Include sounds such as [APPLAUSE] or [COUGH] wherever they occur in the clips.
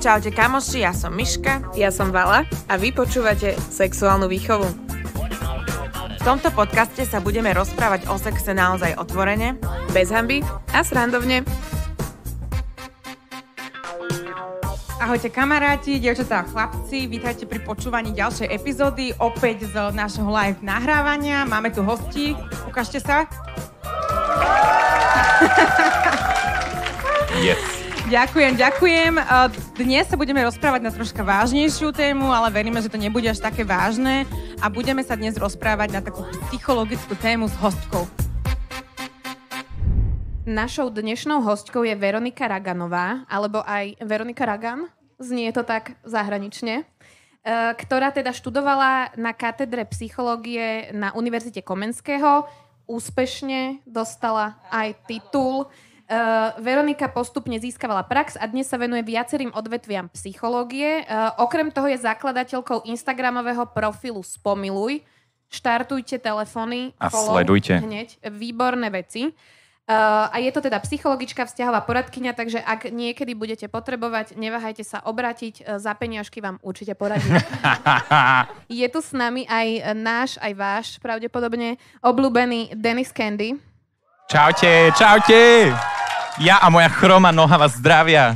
Čaute kamoši, ja som Miška. Ja som Vala a vy počúvate sexuálnu výchovu. V tomto podcaste sa budeme rozprávať o sexe naozaj otvorene, bez hamby a srandovne. Ahojte kamaráti, dievčatá a chlapci, vítajte pri počúvaní ďalšej epizódy opäť z našho live nahrávania. Máme tu hosti, ukážte sa. [LAUGHS] Yes. Ďakujem, ďakujem. E, dnes sa budeme rozprávať na troška vážnejšiu tému, ale veríme, že to nebude až také vážne a budeme sa dnes rozprávať na takú psychologickú tému s hostkou. Našou dnešnou hostkou je Veronika Raganová, alebo aj Veronika Ragan, znie to tak zahranične, e, ktorá teda študovala na katedre psychológie na Univerzite Komenského, úspešne dostala aj titul Uh, Veronika postupne získavala prax a dnes sa venuje viacerým odvetviam psychológie. Uh, okrem toho je zakladateľkou Instagramového profilu Spomiluj. Štartujte telefóny. A follow, sledujte. Hneď. Výborné veci. Uh, a je to teda psychologická vzťahová poradkyňa, takže ak niekedy budete potrebovať, neváhajte sa obrátiť, uh, za peniažky vám určite poradí. [LAUGHS] je tu s nami aj náš, aj váš pravdepodobne obľúbený Dennis Candy. Čaute, čaute. Ja a moja chroma noha vás zdravia.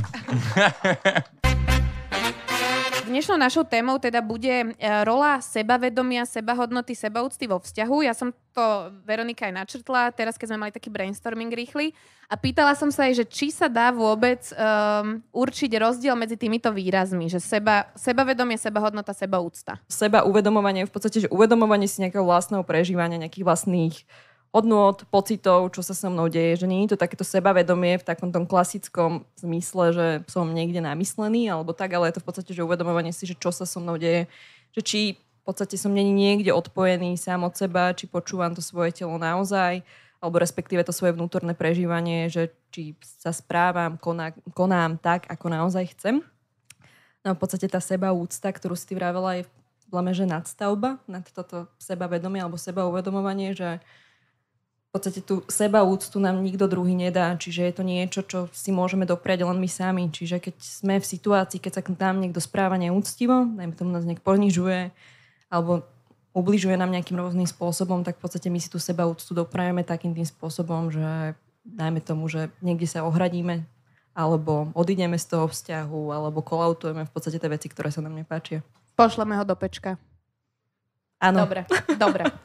Dnešnou našou témou teda bude e, rola sebavedomia, sebahodnoty, sebaúcty vo vzťahu. Ja som to Veronika aj načrtla, teraz keď sme mali taký brainstorming rýchly. A pýtala som sa aj, že či sa dá vôbec um, určiť rozdiel medzi týmito výrazmi, že seba, sebavedomie, sebahodnota, sebaúcta. Seba uvedomovanie je v podstate, že uvedomovanie si nejakého vlastného prežívania, nejakých vlastných hodnot, pocitov, čo sa so mnou deje, že nie je to takéto sebavedomie v takom tom klasickom zmysle, že som niekde namyslený alebo tak, ale je to v podstate, že uvedomovanie si, že čo sa so mnou deje, že či v podstate som není niekde odpojený sám od seba, či počúvam to svoje telo naozaj, alebo respektíve to svoje vnútorné prežívanie, že či sa správam, koná, konám tak, ako naozaj chcem. No v podstate tá seba úcta, ktorú si ty vravela, je podľa mňa, že nadstavba nad toto sebavedomie alebo sebauvedomovanie, že v podstate tú sebaúctu nám nikto druhý nedá, čiže je to niečo, čo si môžeme dopriať len my sami. Čiže keď sme v situácii, keď sa k nám niekto správa neúctivo, najmä tomu nás niekto ponižuje, alebo ubližuje nám nejakým rôznym spôsobom, tak v podstate my si tú sebaúctu doprajeme takým tým spôsobom, že najmä tomu, že niekde sa ohradíme, alebo odídeme z toho vzťahu, alebo kolautujeme v podstate tie veci, ktoré sa nám nepáčia. Pošleme ho do pečka. Áno. Dobre, dobre. [LAUGHS]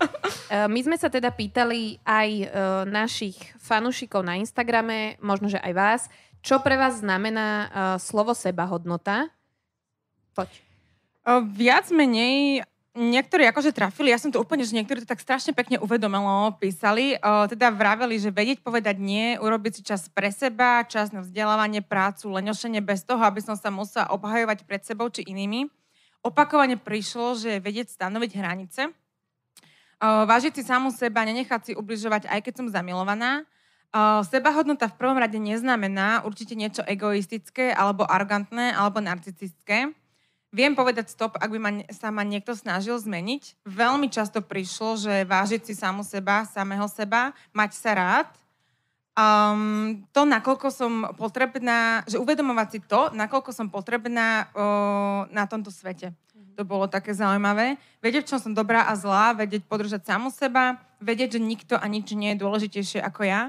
E, my sme sa teda pýtali aj e, našich fanúšikov na Instagrame, možno, že aj vás, čo pre vás znamená e, slovo sebahodnota? Poď. Viac menej niektorí akože trafili, ja som to úplne, že niektorí to tak strašne pekne uvedomilo, písali, o, teda vraveli, že vedieť povedať nie, urobiť si čas pre seba, čas na vzdelávanie, prácu, lenošenie bez toho, aby som sa musela obhajovať pred sebou či inými. Opakovane prišlo, že vedieť stanoviť hranice, Uh, vážiť si samu seba, nenechať si ubližovať, aj keď som zamilovaná. Uh, sebahodnota v prvom rade neznamená určite niečo egoistické, alebo arrogantné, alebo narcistické. Viem povedať stop, ak by ma, sa ma niekto snažil zmeniť. Veľmi často prišlo, že vážiť si samú seba, samého seba, mať sa rád. Um, to, nakoľko som potrebná, že uvedomovať si to, nakoľko som potrebná uh, na tomto svete. To bolo také zaujímavé. Vedieť, v čom som dobrá a zlá, vedieť podržať samu seba, vedieť, že nikto a nič nie je dôležitejšie ako ja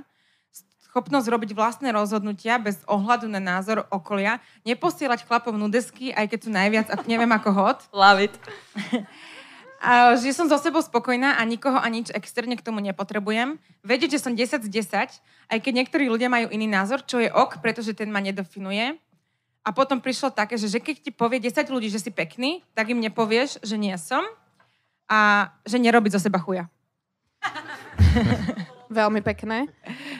schopnosť robiť vlastné rozhodnutia bez ohľadu na názor okolia, neposielať chlapov nudesky, aj keď sú najviac, ak neviem ako hot. [LAUGHS] Love it. [LAUGHS] A, že som so sebou spokojná a nikoho a nič externe k tomu nepotrebujem. Vedieť, že som 10 z 10, aj keď niektorí ľudia majú iný názor, čo je ok, pretože ten ma nedefinuje. A potom prišlo také, že, že keď ti povie 10 ľudí, že si pekný, tak im nepovieš, že nie som a že nerobí zo seba chuja. [LAUGHS] Veľmi pekné.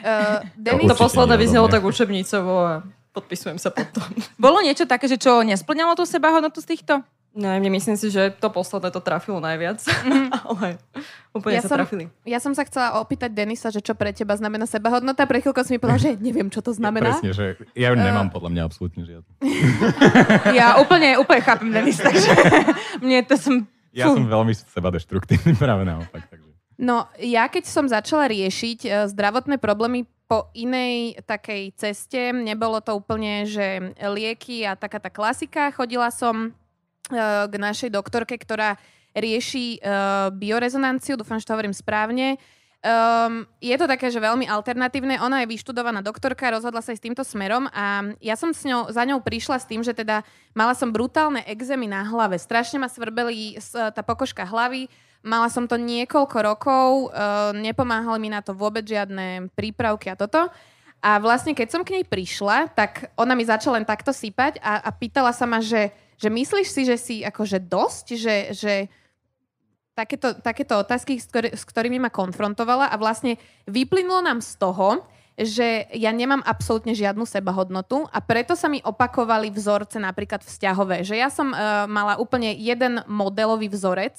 Uh, [LAUGHS] Denis... To posledné vyznelo tak učebnicovo a podpisujem sa pod to. Bolo niečo také, že čo nesplňalo tú sebahodnotu z týchto? No ja myslím si, že to posledné to trafilo najviac, mm. [LAUGHS] ale úplne ja sa som, trafili. Ja som sa chcela opýtať Denisa, že čo pre teba znamená sebahodnota. Pre chvíľku som mi povedal, že neviem, čo to znamená. Ja, presne, že ja eh. nemám uh... podľa mňa absolútne žiadne. [LAUGHS] ja úplne, úplne chápem Denisa. takže [LAUGHS] mne to som... Ja som veľmi seba deštruktívny, práve naopak. Takže. No, ja keď som začala riešiť eh, zdravotné problémy po inej takej ceste, nebolo to úplne, že lieky a taká tá klasika. Chodila som k našej doktorke, ktorá rieši uh, biorezonanciu, dúfam, že to hovorím správne. Um, je to také, že veľmi alternatívne. Ona je vyštudovaná doktorka, rozhodla sa aj s týmto smerom a ja som s ňou, za ňou prišla s tým, že teda mala som brutálne exémy na hlave. Strašne ma svrbeli e, tá pokožka hlavy. Mala som to niekoľko rokov, uh, nepomáhali mi na to vôbec žiadne prípravky a toto. A vlastne, keď som k nej prišla, tak ona mi začala len takto sypať a, a pýtala sa ma, že že myslíš si, že si akože dosť, že, že takéto, takéto otázky, s, ktorý, s ktorými ma konfrontovala a vlastne vyplynulo nám z toho, že ja nemám absolútne žiadnu sebahodnotu a preto sa mi opakovali vzorce napríklad vzťahové. Že ja som uh, mala úplne jeden modelový vzorec,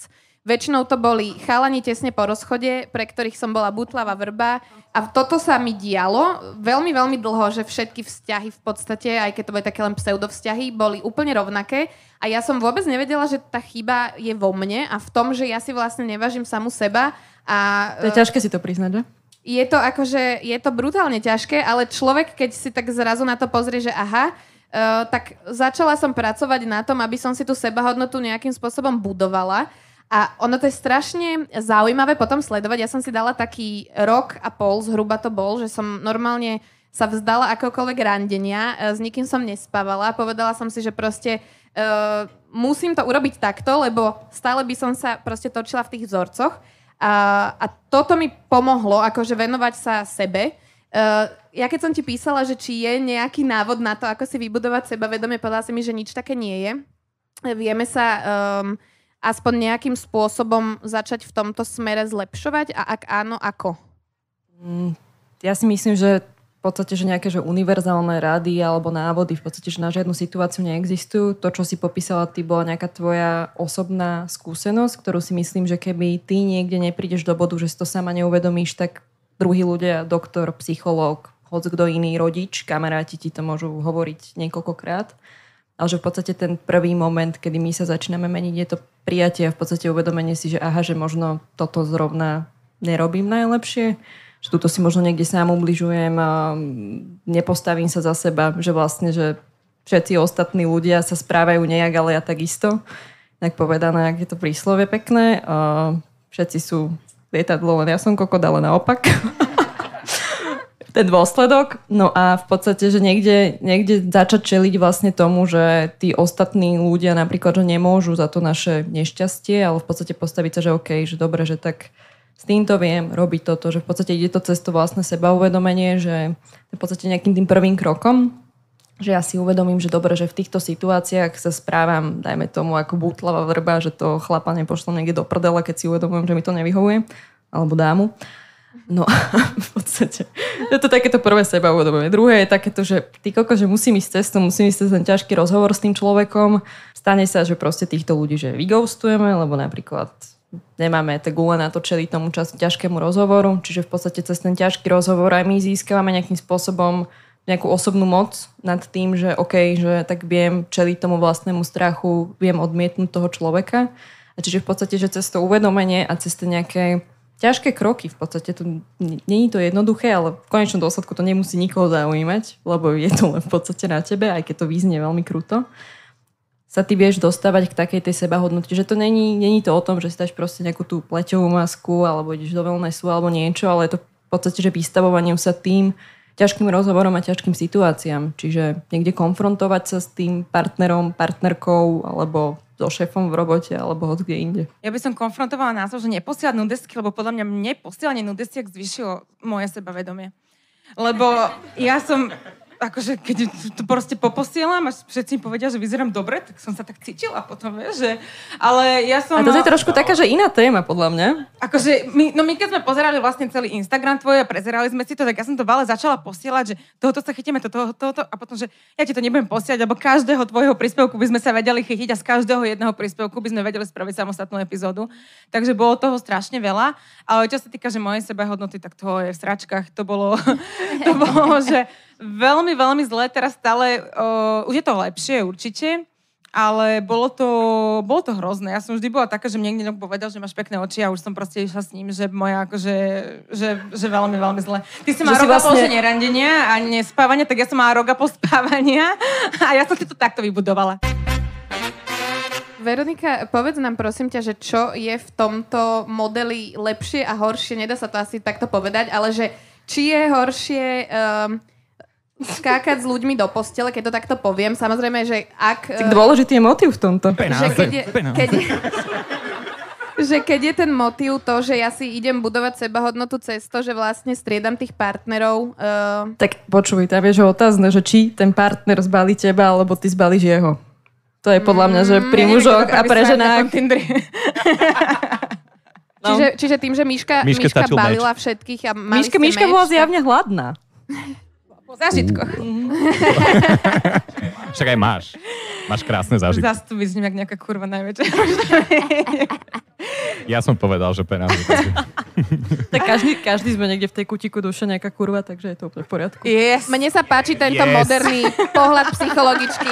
Väčšinou to boli chalani tesne po rozchode, pre ktorých som bola butlava vrba. A toto sa mi dialo veľmi, veľmi dlho, že všetky vzťahy v podstate, aj keď to boli také len pseudovzťahy, boli úplne rovnaké. A ja som vôbec nevedela, že tá chyba je vo mne a v tom, že ja si vlastne nevažím samu seba. A, to je e, ťažké si to priznať, že? Je to akože, je to brutálne ťažké, ale človek, keď si tak zrazu na to pozrie, že aha, Uh, tak začala som pracovať na tom, aby som si tú sebahodnotu nejakým spôsobom budovala a ono to je strašne zaujímavé potom sledovať. Ja som si dala taký rok a pol, zhruba to bol, že som normálne sa vzdala akokoľvek randenia, e, s nikým som nespávala. Povedala som si, že proste uh, musím to urobiť takto, lebo stále by som sa proste točila v tých vzorcoch. A, a toto mi pomohlo, akože venovať sa sebe. Uh, ja keď som ti písala, že či je nejaký návod na to, ako si vybudovať sebavedomie, povedala si mi, že nič také nie je. Vieme sa... Um, aspoň nejakým spôsobom začať v tomto smere zlepšovať a ak áno, ako? Mm, ja si myslím, že v podstate, že nejaké že univerzálne rady alebo návody v podstate, že na žiadnu situáciu neexistujú. To, čo si popísala ty, bola nejaká tvoja osobná skúsenosť, ktorú si myslím, že keby ty niekde neprídeš do bodu, že si to sama neuvedomíš, tak druhí ľudia, doktor, psychológ, hoc kto iný, rodič, kamaráti ti to môžu hovoriť niekoľkokrát ale že v podstate ten prvý moment, kedy my sa začíname meniť, je to prijatie a v podstate uvedomenie si, že aha, že možno toto zrovna nerobím najlepšie, že túto si možno niekde sám ubližujem a mm, nepostavím sa za seba, že vlastne, že všetci ostatní ľudia sa správajú nejak, ale ja takisto. Tak povedané, ak je to príslove pekné, všetci sú lietadlo, len ja som kokod, ale naopak. [LAUGHS] ten dôsledok. No a v podstate, že niekde, niekde začať čeliť vlastne tomu, že tí ostatní ľudia napríklad, že nemôžu za to naše nešťastie, ale v podstate postaviť sa, že OK, že dobre, že tak s týmto viem robiť toto, že v podstate ide to cez to vlastné seba uvedomenie, že v podstate nejakým tým prvým krokom, že ja si uvedomím, že dobre, že v týchto situáciách sa správam, dajme tomu ako butlava vrba, že to chlapa nepošlo niekde do prdela, keď si uvedomujem, že mi to nevyhovuje, alebo dámu. No a [LAUGHS] v podstate, to je to takéto prvé seba uvedomenie. Druhé je takéto, že ty koko, že musím ísť cestou, musím ísť cez ten ťažký rozhovor s tým človekom. Stane sa, že proste týchto ľudí, že vygoustujeme, lebo napríklad nemáme tak gule čeli tomu času ťažkému rozhovoru, čiže v podstate cez ten ťažký rozhovor aj my získavame nejakým spôsobom nejakú osobnú moc nad tým, že OK, že tak viem čeliť tomu vlastnému strachu, viem odmietnúť toho človeka. A čiže v podstate, že cez to uvedomenie a cez to nejaké ťažké kroky v podstate. Tu není to jednoduché, ale v konečnom dôsledku to nemusí nikoho zaujímať, lebo je to len v podstate na tebe, aj keď to význie veľmi kruto. Sa ty vieš dostávať k takej tej sebahodnote, že to není, není to o tom, že si dáš proste nejakú tú pleťovú masku alebo ideš do wellnessu alebo niečo, ale je to v podstate, že vystavovaním sa tým ťažkým rozhovorom a ťažkým situáciám. Čiže niekde konfrontovať sa s tým partnerom, partnerkou alebo so šéfom v robote alebo hoď kde inde. Ja by som konfrontovala názor, že neposielať nudesky, lebo podľa mňa neposielanie nudesiek zvyšilo moje sebavedomie. Lebo ja som akože keď to proste poposielam a všetci povedia, že vyzerám dobre, tak som sa tak cítila potom, vieš, že... Ale ja som... A to je trošku taká, že iná téma, podľa mňa. Akože, my, no my keď sme pozerali vlastne celý Instagram tvoj a prezerali sme si to, tak ja som to vale začala posielať, že tohoto sa chytíme, toto, tohoto, tohoto a potom, že ja ti to nebudem posielať, lebo každého tvojho príspevku by sme sa vedeli chytiť a z každého jedného príspevku by sme vedeli spraviť samostatnú epizódu. Takže bolo toho strašne veľa. Ale čo sa týka, že sebe sebehodnoty, tak to je v sračkách. To bolo, [LAUGHS] to bolo že Veľmi, veľmi zle, teraz stále, uh, už je to lepšie určite, ale bolo to, bolo to hrozné. Ja som vždy bola taká, že mne niekto povedal, že máš pekné oči a už som proste išla s ním, že moja akože, že, že veľmi, veľmi zle. Ty si má roka vlastne... po nerandenia a nespávania, tak ja som má roka po spávania [LAUGHS] a ja som si to takto vybudovala. Veronika, povedz nám prosím ťa, že čo je v tomto modeli lepšie a horšie, nedá sa to asi takto povedať, ale že či je horšie... Um skákať s ľuďmi do postele, keď to takto poviem. Samozrejme, že ak... Tak eh, dôležitý je motiv v tomto. Penáze, že keď je, keď je, že keď je ten motív to, že ja si idem budovať sebahodnotu cez to, že vlastne striedam tých partnerov. Uh... Tak počuj, tá vieš, otázne, že či ten partner zbalí teba, alebo ty zbalíš jeho. To je podľa mňa, že mm, pri mm, mužoch a pre ženách. [LAUGHS] no. Čiže, čiže tým, že Miška, Miška, Miška balila meč. všetkých a mali Miška, Miška bola zjavne hladná. [LAUGHS] Po zážitkoch. Mm. [LAUGHS] Však aj máš. Máš krásne zážitky. Zas tu vyzním, jak nejaká kurva najväčšia. [LAUGHS] ja som povedal, že penál. [LAUGHS] tak každý, každý sme niekde v tej kutiku duše nejaká kurva, takže je to úplne v poriadku. Yes. Mne sa páči tento yes. moderný pohľad psychologicky.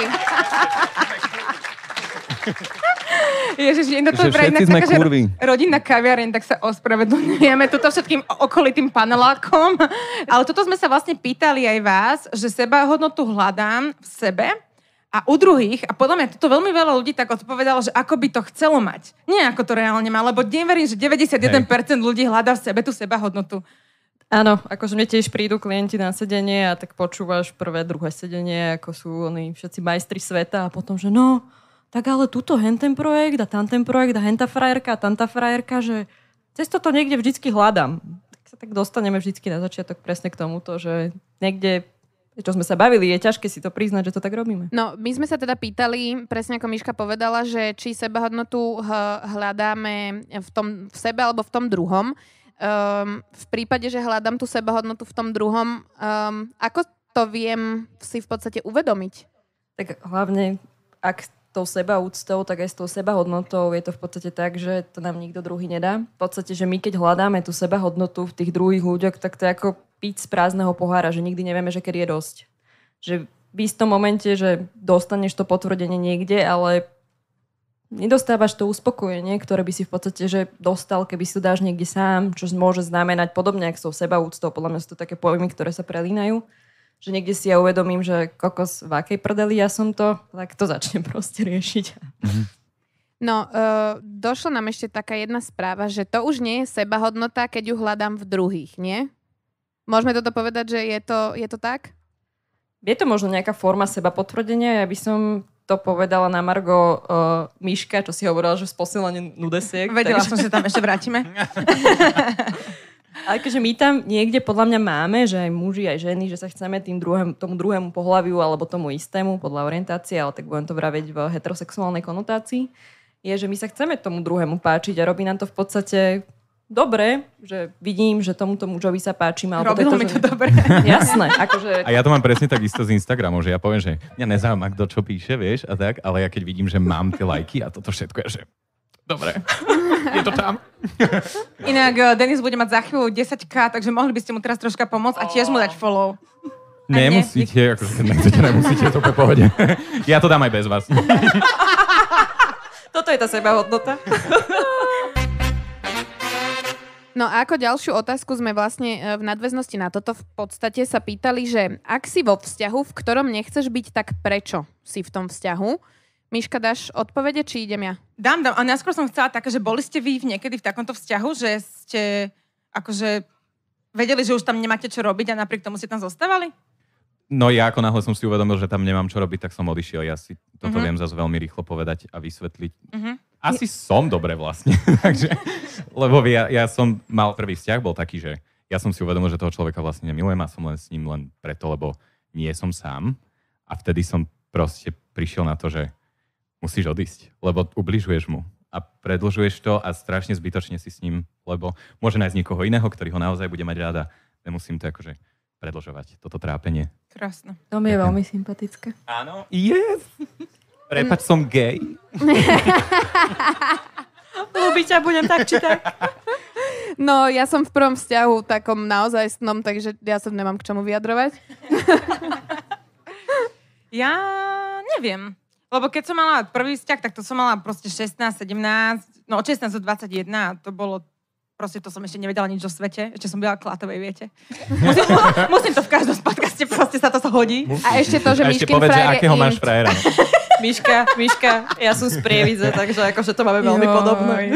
Ježiš, inak to je vraj inak taká, kurvy. Rodina kaviareň, tak sa ospravedlňujeme tuto všetkým okolitým panelákom. Ale toto sme sa vlastne pýtali aj vás, že seba hodnotu hľadám v sebe a u druhých, a podľa mňa toto veľmi veľa ľudí tak odpovedalo, že ako by to chcelo mať. Nie ako to reálne má, lebo neverím, že 91% Hej. ľudí hľadá v sebe tú hodnotu. Áno, akože mne tiež prídu klienti na sedenie a tak počúvaš prvé, druhé sedenie, ako sú oni všetci majstri sveta a potom, že no, tak ale tuto ten projekt a tamten projekt a henta frajerka a tamta frajerka, že cez to niekde vždycky hľadám. Tak sa tak dostaneme vždycky na začiatok presne k tomuto, že niekde čo sme sa bavili, je ťažké si to priznať, že to tak robíme. No, my sme sa teda pýtali, presne ako Miška povedala, že či sebahodnotu hľadáme v, tom, v sebe alebo v tom druhom. Um, v prípade, že hľadám tú sebahodnotu v tom druhom, um, ako to viem si v podstate uvedomiť? Tak hlavne, ak tou sebaúctou, tak aj s tou sebahodnotou je to v podstate tak, že to nám nikto druhý nedá. V podstate, že my keď hľadáme tú sebahodnotu v tých druhých ľuďoch, tak to je ako piť z prázdneho pohára, že nikdy nevieme, že kedy je dosť. Že v istom momente, že dostaneš to potvrdenie niekde, ale nedostávaš to uspokojenie, ktoré by si v podstate že dostal, keby si to dáš niekde sám, čo môže znamenať podobne, ako s tou sebaúctou. Podľa mňa sú to také pojmy, ktoré sa prelínajú že niekde si ja uvedomím, že kokos v akej prdeli ja som to, tak to začnem [LAUGHS] proste riešiť. Mhm. No, uh, došla nám ešte taká jedna správa, že to už nie je sebahodnota, keď ju hľadám v druhých, nie? Môžeme toto povedať, že je to, je to tak? Je to možno nejaká forma seba potvrdenia. Ja by som to povedala na Margo uh, Miška, čo si hovorila, že v posielania nudesiek. Vedela takže... som, že tam ešte vrátime. [LAUGHS] akože my tam niekde podľa mňa máme, že aj muži, aj ženy, že sa chceme tým druhém, tomu druhému pohľaviu alebo tomu istému podľa orientácie, ale tak budem to vraviť v heterosexuálnej konotácii, je, že my sa chceme tomu druhému páčiť a robí nám to v podstate dobre, že vidím, že tomuto mužovi sa páčim. Alebo Robilo tejto, mi to že... dobre. [LAUGHS] Jasné. Akože... A ja to mám presne tak isto z Instagramu, že ja poviem, že mňa nezaujíma, kto čo píše, vieš, a tak, ale ja keď vidím, že mám tie lajky a toto všetko, ja že Dobre, je to tam. Inak eh, Denis bude mať za chvíľu 10k, takže mohli by ste mu teraz troška pomôcť a tiež mu dať follow. A Nemusíte, akože keď nechcete, nemusíte, to úplne pohode. Ja to dám aj bez vás. Toto je tá sebahodnota. No a ako ďalšiu otázku sme vlastne eh, v nadväznosti na toto v podstate sa pýtali, že ak si vo vzťahu, v ktorom nechceš byť, tak prečo si v tom vzťahu? Miška, dáš odpovede, či idem ja? Dám, dám. A najskôr som chcela také, že boli ste vy niekedy v takomto vzťahu, že ste akože vedeli, že už tam nemáte čo robiť a napriek tomu ste tam zostávali? No ja ako náhle som si uvedomil, že tam nemám čo robiť, tak som odišiel. Ja si toto uh-huh. viem zase veľmi rýchlo povedať a vysvetliť. Uh-huh. Asi Je... som dobre vlastne. [LAUGHS] Takže, lebo ja, ja som mal prvý vzťah, bol taký, že ja som si uvedomil, že toho človeka vlastne nemilujem a som len s ním len preto, lebo nie som sám. A vtedy som proste prišiel na to, že musíš odísť, lebo ubližuješ mu a predlžuješ to a strašne zbytočne si s ním, lebo môže nájsť niekoho iného, ktorý ho naozaj bude mať ráda. Nemusím to akože predlžovať, toto trápenie. Krásne. To mi je veľmi sympatické. Áno, yes! Prepač, som gay. [LAUGHS] Ľubí ťa budem tak či tak. [LAUGHS] No, ja som v prvom vzťahu takom naozaj snom, takže ja sa nemám k čomu vyjadrovať. [LAUGHS] ja neviem. Lebo keď som mala prvý vzťah, tak to som mala proste 16, 17, no od 16 do 21, to bolo Proste to som ešte nevedela nič o svete. Ešte som byla klatovej, viete. Musím, [LAUGHS] musím to v každom podcaste, proste sa to hodí. A ešte to, že a ešte povedz, akého máš frajera. No. [LAUGHS] Miška, Miška, ja som z Prievidze, takže akože to máme veľmi podobné.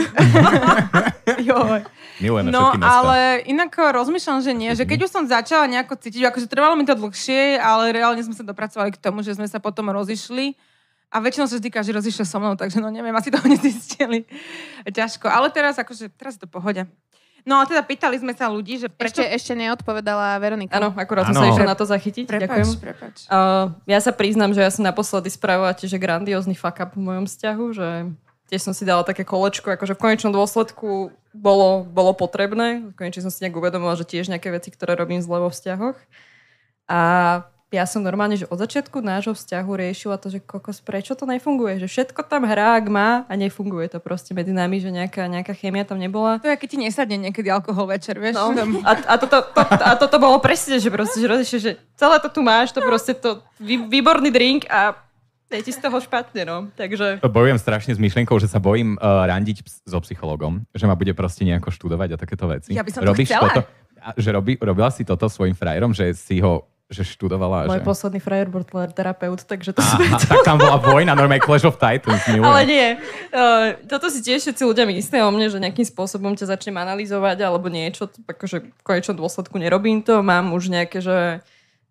[LAUGHS] Milujeme no, ale inak rozmýšľam, že nie. Že keď už som začala nejako cítiť, akože trvalo mi to dlhšie, ale reálne sme sa dopracovali k tomu, že sme sa potom rozišli a väčšinou sa vždy každý rozišiel so mnou, takže no neviem, asi toho zistili. Ťažko. Ale teraz akože, teraz je to pohode. No a teda pýtali sme sa ľudí, že prečo... Ešte, ešte neodpovedala Veronika. Áno, akurát ano. som sa išla na to zachytiť. Prepač, Ďakujem. Prepač. Uh, ja sa priznám, že ja som naposledy spravila tiež grandiózny fuck up v mojom vzťahu, že tiež som si dala také kolečko, akože v konečnom dôsledku bolo, bolo potrebné. konečnom som si nejak uvedomila, že tiež nejaké veci, ktoré robím zle vo vzťahoch. A ja som normálne, že od začiatku nášho vzťahu riešila to, že kokos, prečo to nefunguje, že všetko tam hrá, ak má a nefunguje to proste medzi nami, že nejaká, nejaká chémia tam nebola. To je, keď ti nesadne niekedy alkohol večer, vieš? No. Tam... A, a, toto, to, a toto bolo presne, že proste, že rozlišie, že celé to tu máš, to proste to vý, výborný drink a je ti z toho špatne, no. Takže... Bojujem strašne s myšlienkou, že sa bojím uh, randiť ps- so psychologom, že ma bude proste nejako študovať a takéto veci. Ja by som Robíš to chcela. Toto, že robí, robila si toto svojim frajerom, že si ho že študovala. Môj že... posledný frajer bol terapeut, takže to Aha, Tak tam bola vojna, normálne Clash of Titans. Milujem. Ale nie. Uh, toto si tiež všetci ľudia myslia o mne, že nejakým spôsobom ťa začnem analyzovať alebo niečo, akože v konečnom dôsledku nerobím to. Mám už nejaké, že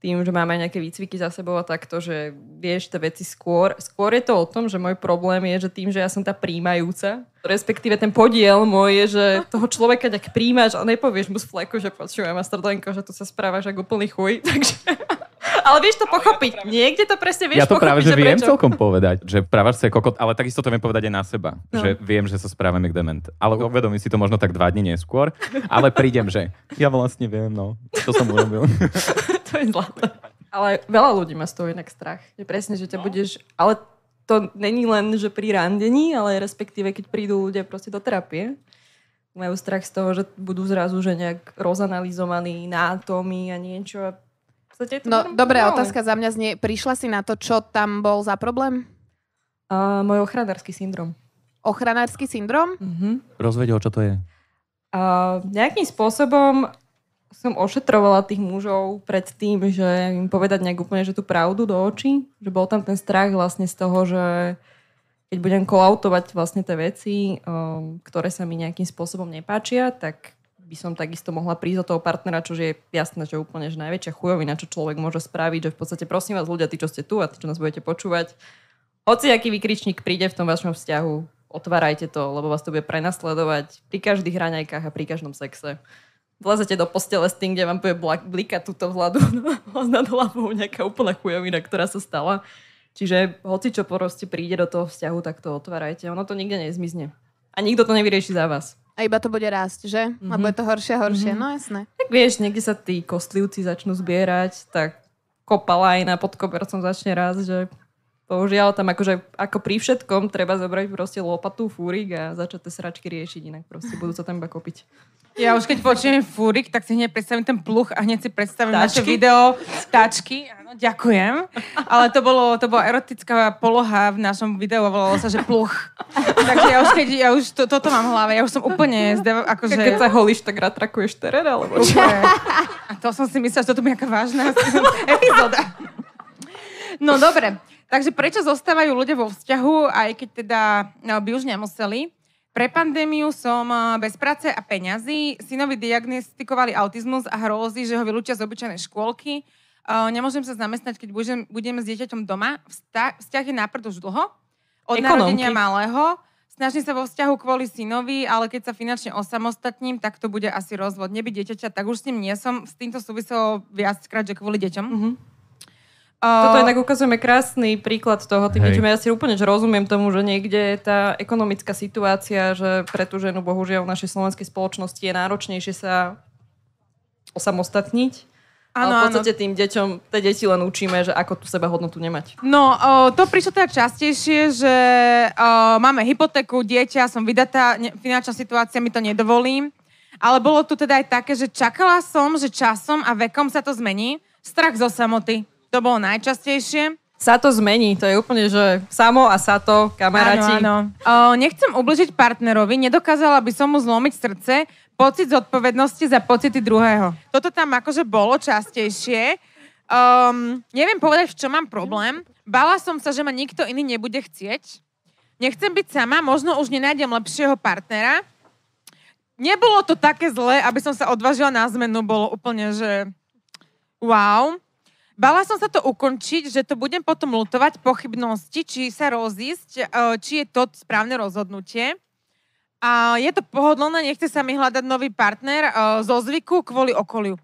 tým, že máme nejaké výcviky za sebou a takto, že vieš tie veci skôr. Skôr je to o tom, že môj problém je, že tým, že ja som tá príjmajúca, respektíve ten podiel môj je, že no. toho človeka tak príjmaš a nepovieš mu z fleku, že počujem a strdenko, že tu sa správaš ako úplný chuj. [LAUGHS] Takže... Ale vieš to ale pochopiť. Ja to práve... Niekde to presne vieš Ja to pochopiť, práve, že, že viem prečo. celkom povedať, že právaš sa kokot, ale takisto to viem povedať aj na seba, no. že viem, že sa správame k dement. Ale uvedomím si to možno tak dva dní neskôr, ale prídem, že ja vlastne viem, no, to som urobil. [LAUGHS] to je zlaté. Ale veľa ľudí má z toho inak strach. Je presne, že ťa no. budeš... Ale to není len, že pri randení, ale respektíve, keď prídu ľudia proste do terapie, majú strach z toho, že budú zrazu že nejak rozanalizovaní na atómy a niečo. Podstate, no, dobrá otázka za mňa znie, prišla si na to, čo tam bol za problém? Uh, môj ochranársky syndrom. Ochranársky syndrom? Uh-huh. Rozvedel, čo to je? Uh, nejakým spôsobom som ošetrovala tých mužov pred tým, že im povedať nejak úplne, že tú pravdu do očí, že bol tam ten strach vlastne z toho, že keď budem kolautovať vlastne tie veci, um, ktoré sa mi nejakým spôsobom nepáčia, tak by som takisto mohla prísť do toho partnera, čo je jasné, že úplne že najväčšia chujovina, čo človek môže spraviť, že v podstate prosím vás ľudia, tí, čo ste tu a tí, čo nás budete počúvať, hoci aký vykričník príde v tom vašom vzťahu, otvárajte to, lebo vás to bude prenasledovať pri každých hraňajkách a pri každom sexe vlezete do postele s tým, kde vám bude blikať túto vzhľadu [LAUGHS] no, nad hlavou nejaká úplná chujovina, ktorá sa stala. Čiže hoci čo proste príde do toho vzťahu, tak to otvárajte. Ono to nikde nezmizne. A nikto to nevyrieši za vás. A iba to bude rásť, že? Mm-hmm. A mhm. bude to horšie a horšie, mm-hmm. no jasné. Tak vieš, niekde sa tí kostlivci začnú zbierať, tak kopala aj na kobercom začne rásť, že bohužiaľ tam akože ako pri všetkom treba zobrať proste lopatu, fúrik a začať tie sračky riešiť, inak proste budú sa tam iba kopiť. Ja už keď počujem fúrik, tak si hneď predstavím ten pluch a hneď si predstavím tačky. naše video z tačky. Áno, ďakujem. Ale to, bolo, to bola erotická poloha v našom videu a volalo sa, že pluch. Takže ja už, keď, ja už to, toto mám v hlave, ja už som úplne... zde, akože... Keď sa holíš, tak rád trakuješ terén, alebo čo? Okay. A to som si myslela, že toto je nejaká vážna [LAUGHS] epizóda. No dobre, Takže prečo zostávajú ľudia vo vzťahu, aj keď teda no, by už nemuseli? Pre pandémiu som e, bez práce a peňazí. Synovi diagnostikovali autizmus a hrozí, že ho vylúčia z obyčajnej škôlky. E, nemôžem sa zamestnať, keď budem, budem s dieťaťom doma. Vzťah, vzťah je náprd už dlho. Od Ekonomky. narodenia malého. Snažím sa vo vzťahu kvôli synovi, ale keď sa finančne osamostatním, tak to bude asi rozvod. Nebyť dieťaťa, tak už s ním nie som. S týmto súviselo viackrát, že kvôli deťom. Mm-hmm. Toto inak ukazujeme krásny príklad toho tým niečom. Ja si úplne že rozumiem tomu, že niekde je tá ekonomická situácia, že pre tú ženu bohužiaľ v našej slovenskej spoločnosti je náročnejšie sa osamostatniť. Áno, ale v podstate tým deťom, tie deti len učíme, že ako tu seba hodnotu nemať. No, o, to prišlo tak častejšie, že o, máme hypotéku, dieťa, som vydatá, ne, finančná situácia mi to nedovolí. Ale bolo tu teda aj také, že čakala som, že časom a vekom sa to zmení. Strach zo samoty. To bolo najčastejšie. Sa to zmení, to je úplne, že samo a sa to, kamaráti. Áno, áno. O, nechcem ubližiť partnerovi, nedokázala by som mu zlomiť srdce, pocit zodpovednosti za pocity druhého. Toto tam akože bolo častejšie. Um, neviem povedať, v čom mám problém. Bala som sa, že ma nikto iný nebude chcieť. Nechcem byť sama, možno už nenájdem lepšieho partnera. Nebolo to také zlé, aby som sa odvážila na zmenu, bolo úplne, že wow. Bala som sa to ukončiť, že to budem potom lutovať pochybnosti, či sa rozísť, e, či je to správne rozhodnutie. A je to pohodlné, nechce sa mi hľadať nový partner e, zo zvyku kvôli okoliu.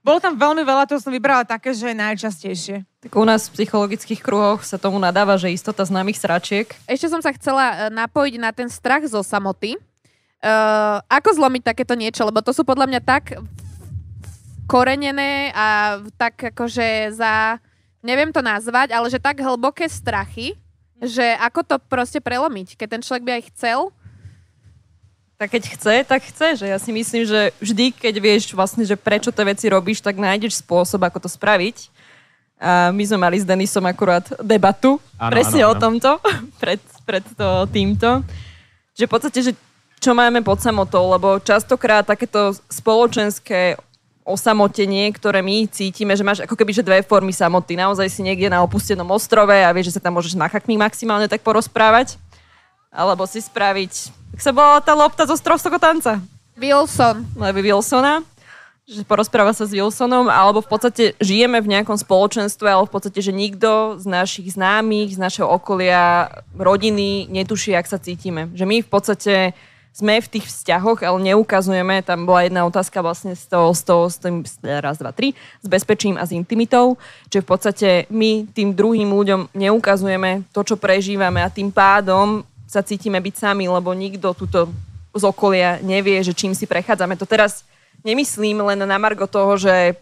Bolo tam veľmi veľa, to som vybrala také, že je najčastejšie. Tak u nás v psychologických kruhoch sa tomu nadáva, že istota známych sračiek. Ešte som sa chcela e, napojiť na ten strach zo samoty. Uh, ako zlomiť takéto niečo? Lebo to sú podľa mňa tak korenené a tak akože za, neviem to nazvať, ale že tak hlboké strachy, že ako to proste prelomiť, keď ten človek by aj chcel. Tak keď chce, tak chce, že ja si myslím, že vždy, keď vieš vlastne, že prečo tie veci robíš, tak nájdeš spôsob, ako to spraviť. A my sme mali s Denisom akurát debatu ano, presne ano, ano. o tomto, [LAUGHS] pred, pred to, týmto. Že v podstate, že čo máme pod samotou, lebo častokrát takéto spoločenské osamotenie, ktoré my cítime, že máš ako keby že dve formy samoty. Naozaj si niekde na opustenom ostrove a vieš, že sa tam môžeš na chakmi maximálne tak porozprávať. Alebo si spraviť... Tak sa bola tá lopta zo Strovského tanca? Wilson. Lebo Wilsona že porozpráva sa s Wilsonom, alebo v podstate žijeme v nejakom spoločenstve, alebo v podstate, že nikto z našich známych, z našeho okolia, rodiny netuší, jak sa cítime. Že my v podstate sme v tých vzťahoch, ale neukazujeme, tam bola jedna otázka vlastne z toho, s, toho, s tým, raz, dva, tri, s bezpečím a s intimitou, že v podstate my tým druhým ľuďom neukazujeme to, čo prežívame a tým pádom sa cítime byť sami, lebo nikto tuto z okolia nevie, že čím si prechádzame. To teraz nemyslím len na margo toho, že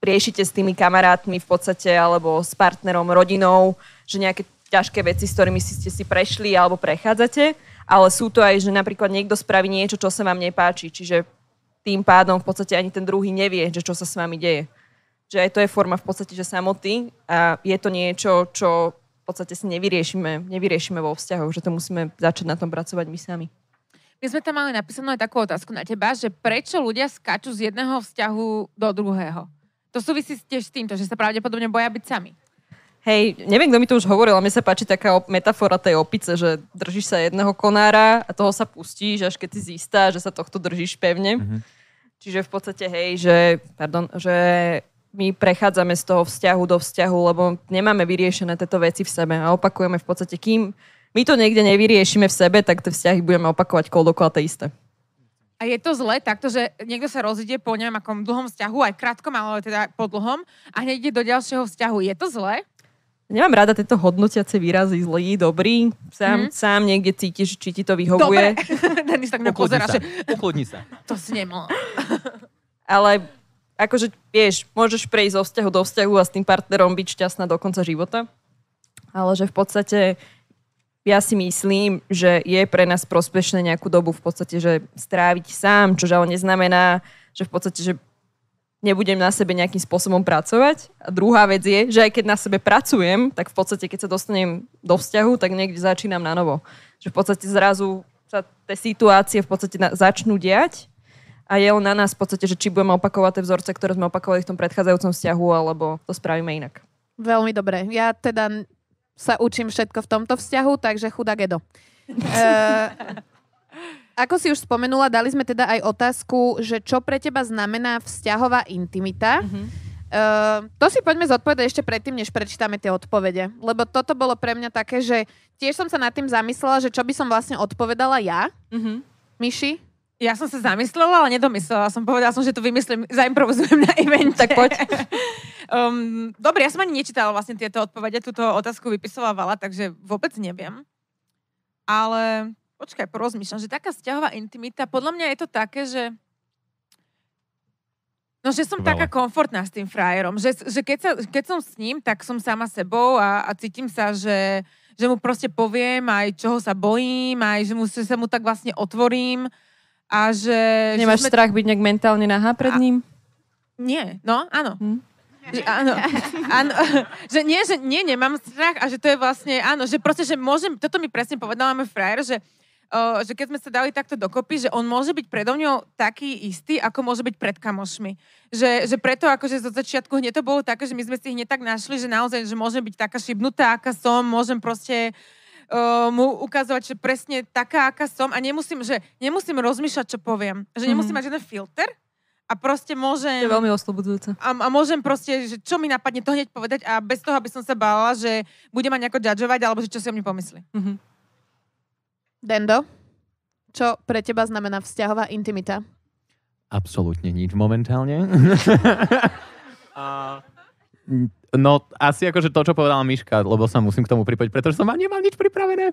riešite s tými kamarátmi v podstate, alebo s partnerom, rodinou, že nejaké ťažké veci, s ktorými si ste si prešli alebo prechádzate, ale sú to aj, že napríklad niekto spraví niečo, čo sa vám nepáči, čiže tým pádom v podstate ani ten druhý nevie, že čo sa s vami deje. Že aj to je forma v podstate, že samoty a je to niečo, čo v podstate si nevyriešime, nevyriešime vo vzťahoch, že to musíme začať na tom pracovať my sami. My sme tam mali napísanú aj takú otázku na teba, že prečo ľudia skáču z jedného vzťahu do druhého? To súvisí tiež s týmto, že sa pravdepodobne boja byť sami. Hej, neviem, kto mi to už hovoril, ale mne sa páči taká metafora tej opice, že držíš sa jedného konára a toho sa pustíš, až keď si zistá, že sa tohto držíš pevne. Mm-hmm. Čiže v podstate, hej, že, pardon, že my prechádzame z toho vzťahu do vzťahu, lebo nemáme vyriešené tieto veci v sebe a opakujeme v podstate, kým my to niekde nevyriešime v sebe, tak tie vzťahy budeme opakovať kolo dokola isté. A je to zle takto, že niekto sa rozíde po neviem akom dlhom vzťahu, aj krátkom, ale teda po dlhom a hneď ide do ďalšieho vzťahu. Je to zle? Nemám rada tieto hodnotiace výrazy zlý, dobrý. Sám, mm. sám niekde cítiš, či ti to vyhovuje. Dobre, [LAUGHS] Denis tak pozera, sa. Že... Ukludni sa. To si nemal. Ale akože, vieš, môžeš prejsť zo vzťahu do vzťahu a s tým partnerom byť šťastná do konca života. Ale že v podstate ja si myslím, že je pre nás prospešné nejakú dobu v podstate, že stráviť sám, čo ale neznamená, že v podstate, že nebudem na sebe nejakým spôsobom pracovať. A druhá vec je, že aj keď na sebe pracujem, tak v podstate, keď sa dostanem do vzťahu, tak niekde začínam na novo. Že v podstate zrazu sa tie situácie v podstate začnú diať a je len na nás v podstate, že či budeme opakovať tie vzorce, ktoré sme opakovali v tom predchádzajúcom vzťahu, alebo to spravíme inak. Veľmi dobre. Ja teda sa učím všetko v tomto vzťahu, takže chudá gedo. [LAUGHS] Eh, ako si už spomenula, dali sme teda aj otázku, že čo pre teba znamená vzťahová intimita. Mm-hmm. Uh, to si poďme zodpovedať ešte predtým, než prečítame tie odpovede. Lebo toto bolo pre mňa také, že tiež som sa nad tým zamyslela, že čo by som vlastne odpovedala ja. Mm-hmm. Myši? Ja som sa zamyslela, ale nedomyslela som. Povedala som, že to vymyslím, zaimprovozujem na event. Tak poď. um, [LAUGHS] dobre, ja som ani nečítala vlastne tieto odpovede, túto otázku vypisovala, takže vôbec neviem. Ale Počkaj, porozmýšľam, že taká vzťahová intimita, podľa mňa je to také, že No, že som Veľa. taká komfortná s tým frajerom, že, že keď, sa, keď som s ním, tak som sama sebou a, a cítim sa, že, že mu proste poviem aj čoho sa bojím, aj že, mu, že sa mu tak vlastne otvorím a že... Nemáš že sme... strach byť nejak mentálne nahá pred ním? A... Nie, no, áno. Hm? Že, áno, [LAUGHS] áno, že nie, že nie, nemám strach a že to je vlastne, áno, že proste, že môžem, toto mi presne povedala môj frajer, že že keď sme sa dali takto dokopy, že on môže byť predo mňou taký istý, ako môže byť pred kamošmi. Že, že preto akože zo začiatku hneď to bolo také, že my sme si hneď tak našli, že naozaj, že môžem byť taká šibnutá, aká som, môžem proste uh, mu ukazovať, že presne taká, aká som a nemusím, že nemusím rozmýšľať, čo poviem. Že mhm. nemusím mm-hmm. mať žiadny filter, a proste môžem... je veľmi oslobodzujúce. A, a môžem proste, že čo mi napadne, to hneď povedať a bez toho, aby som sa bála, že bude ma nejako judgeovať alebo že čo si o mne pomyslí. Mm-hmm. Dendo, čo pre teba znamená vzťahová intimita? Absolútne nič momentálne. [LAUGHS] a... No, asi akože to, čo povedala Miška, lebo sa musím k tomu pripojiť, pretože som nemal nič pripravené.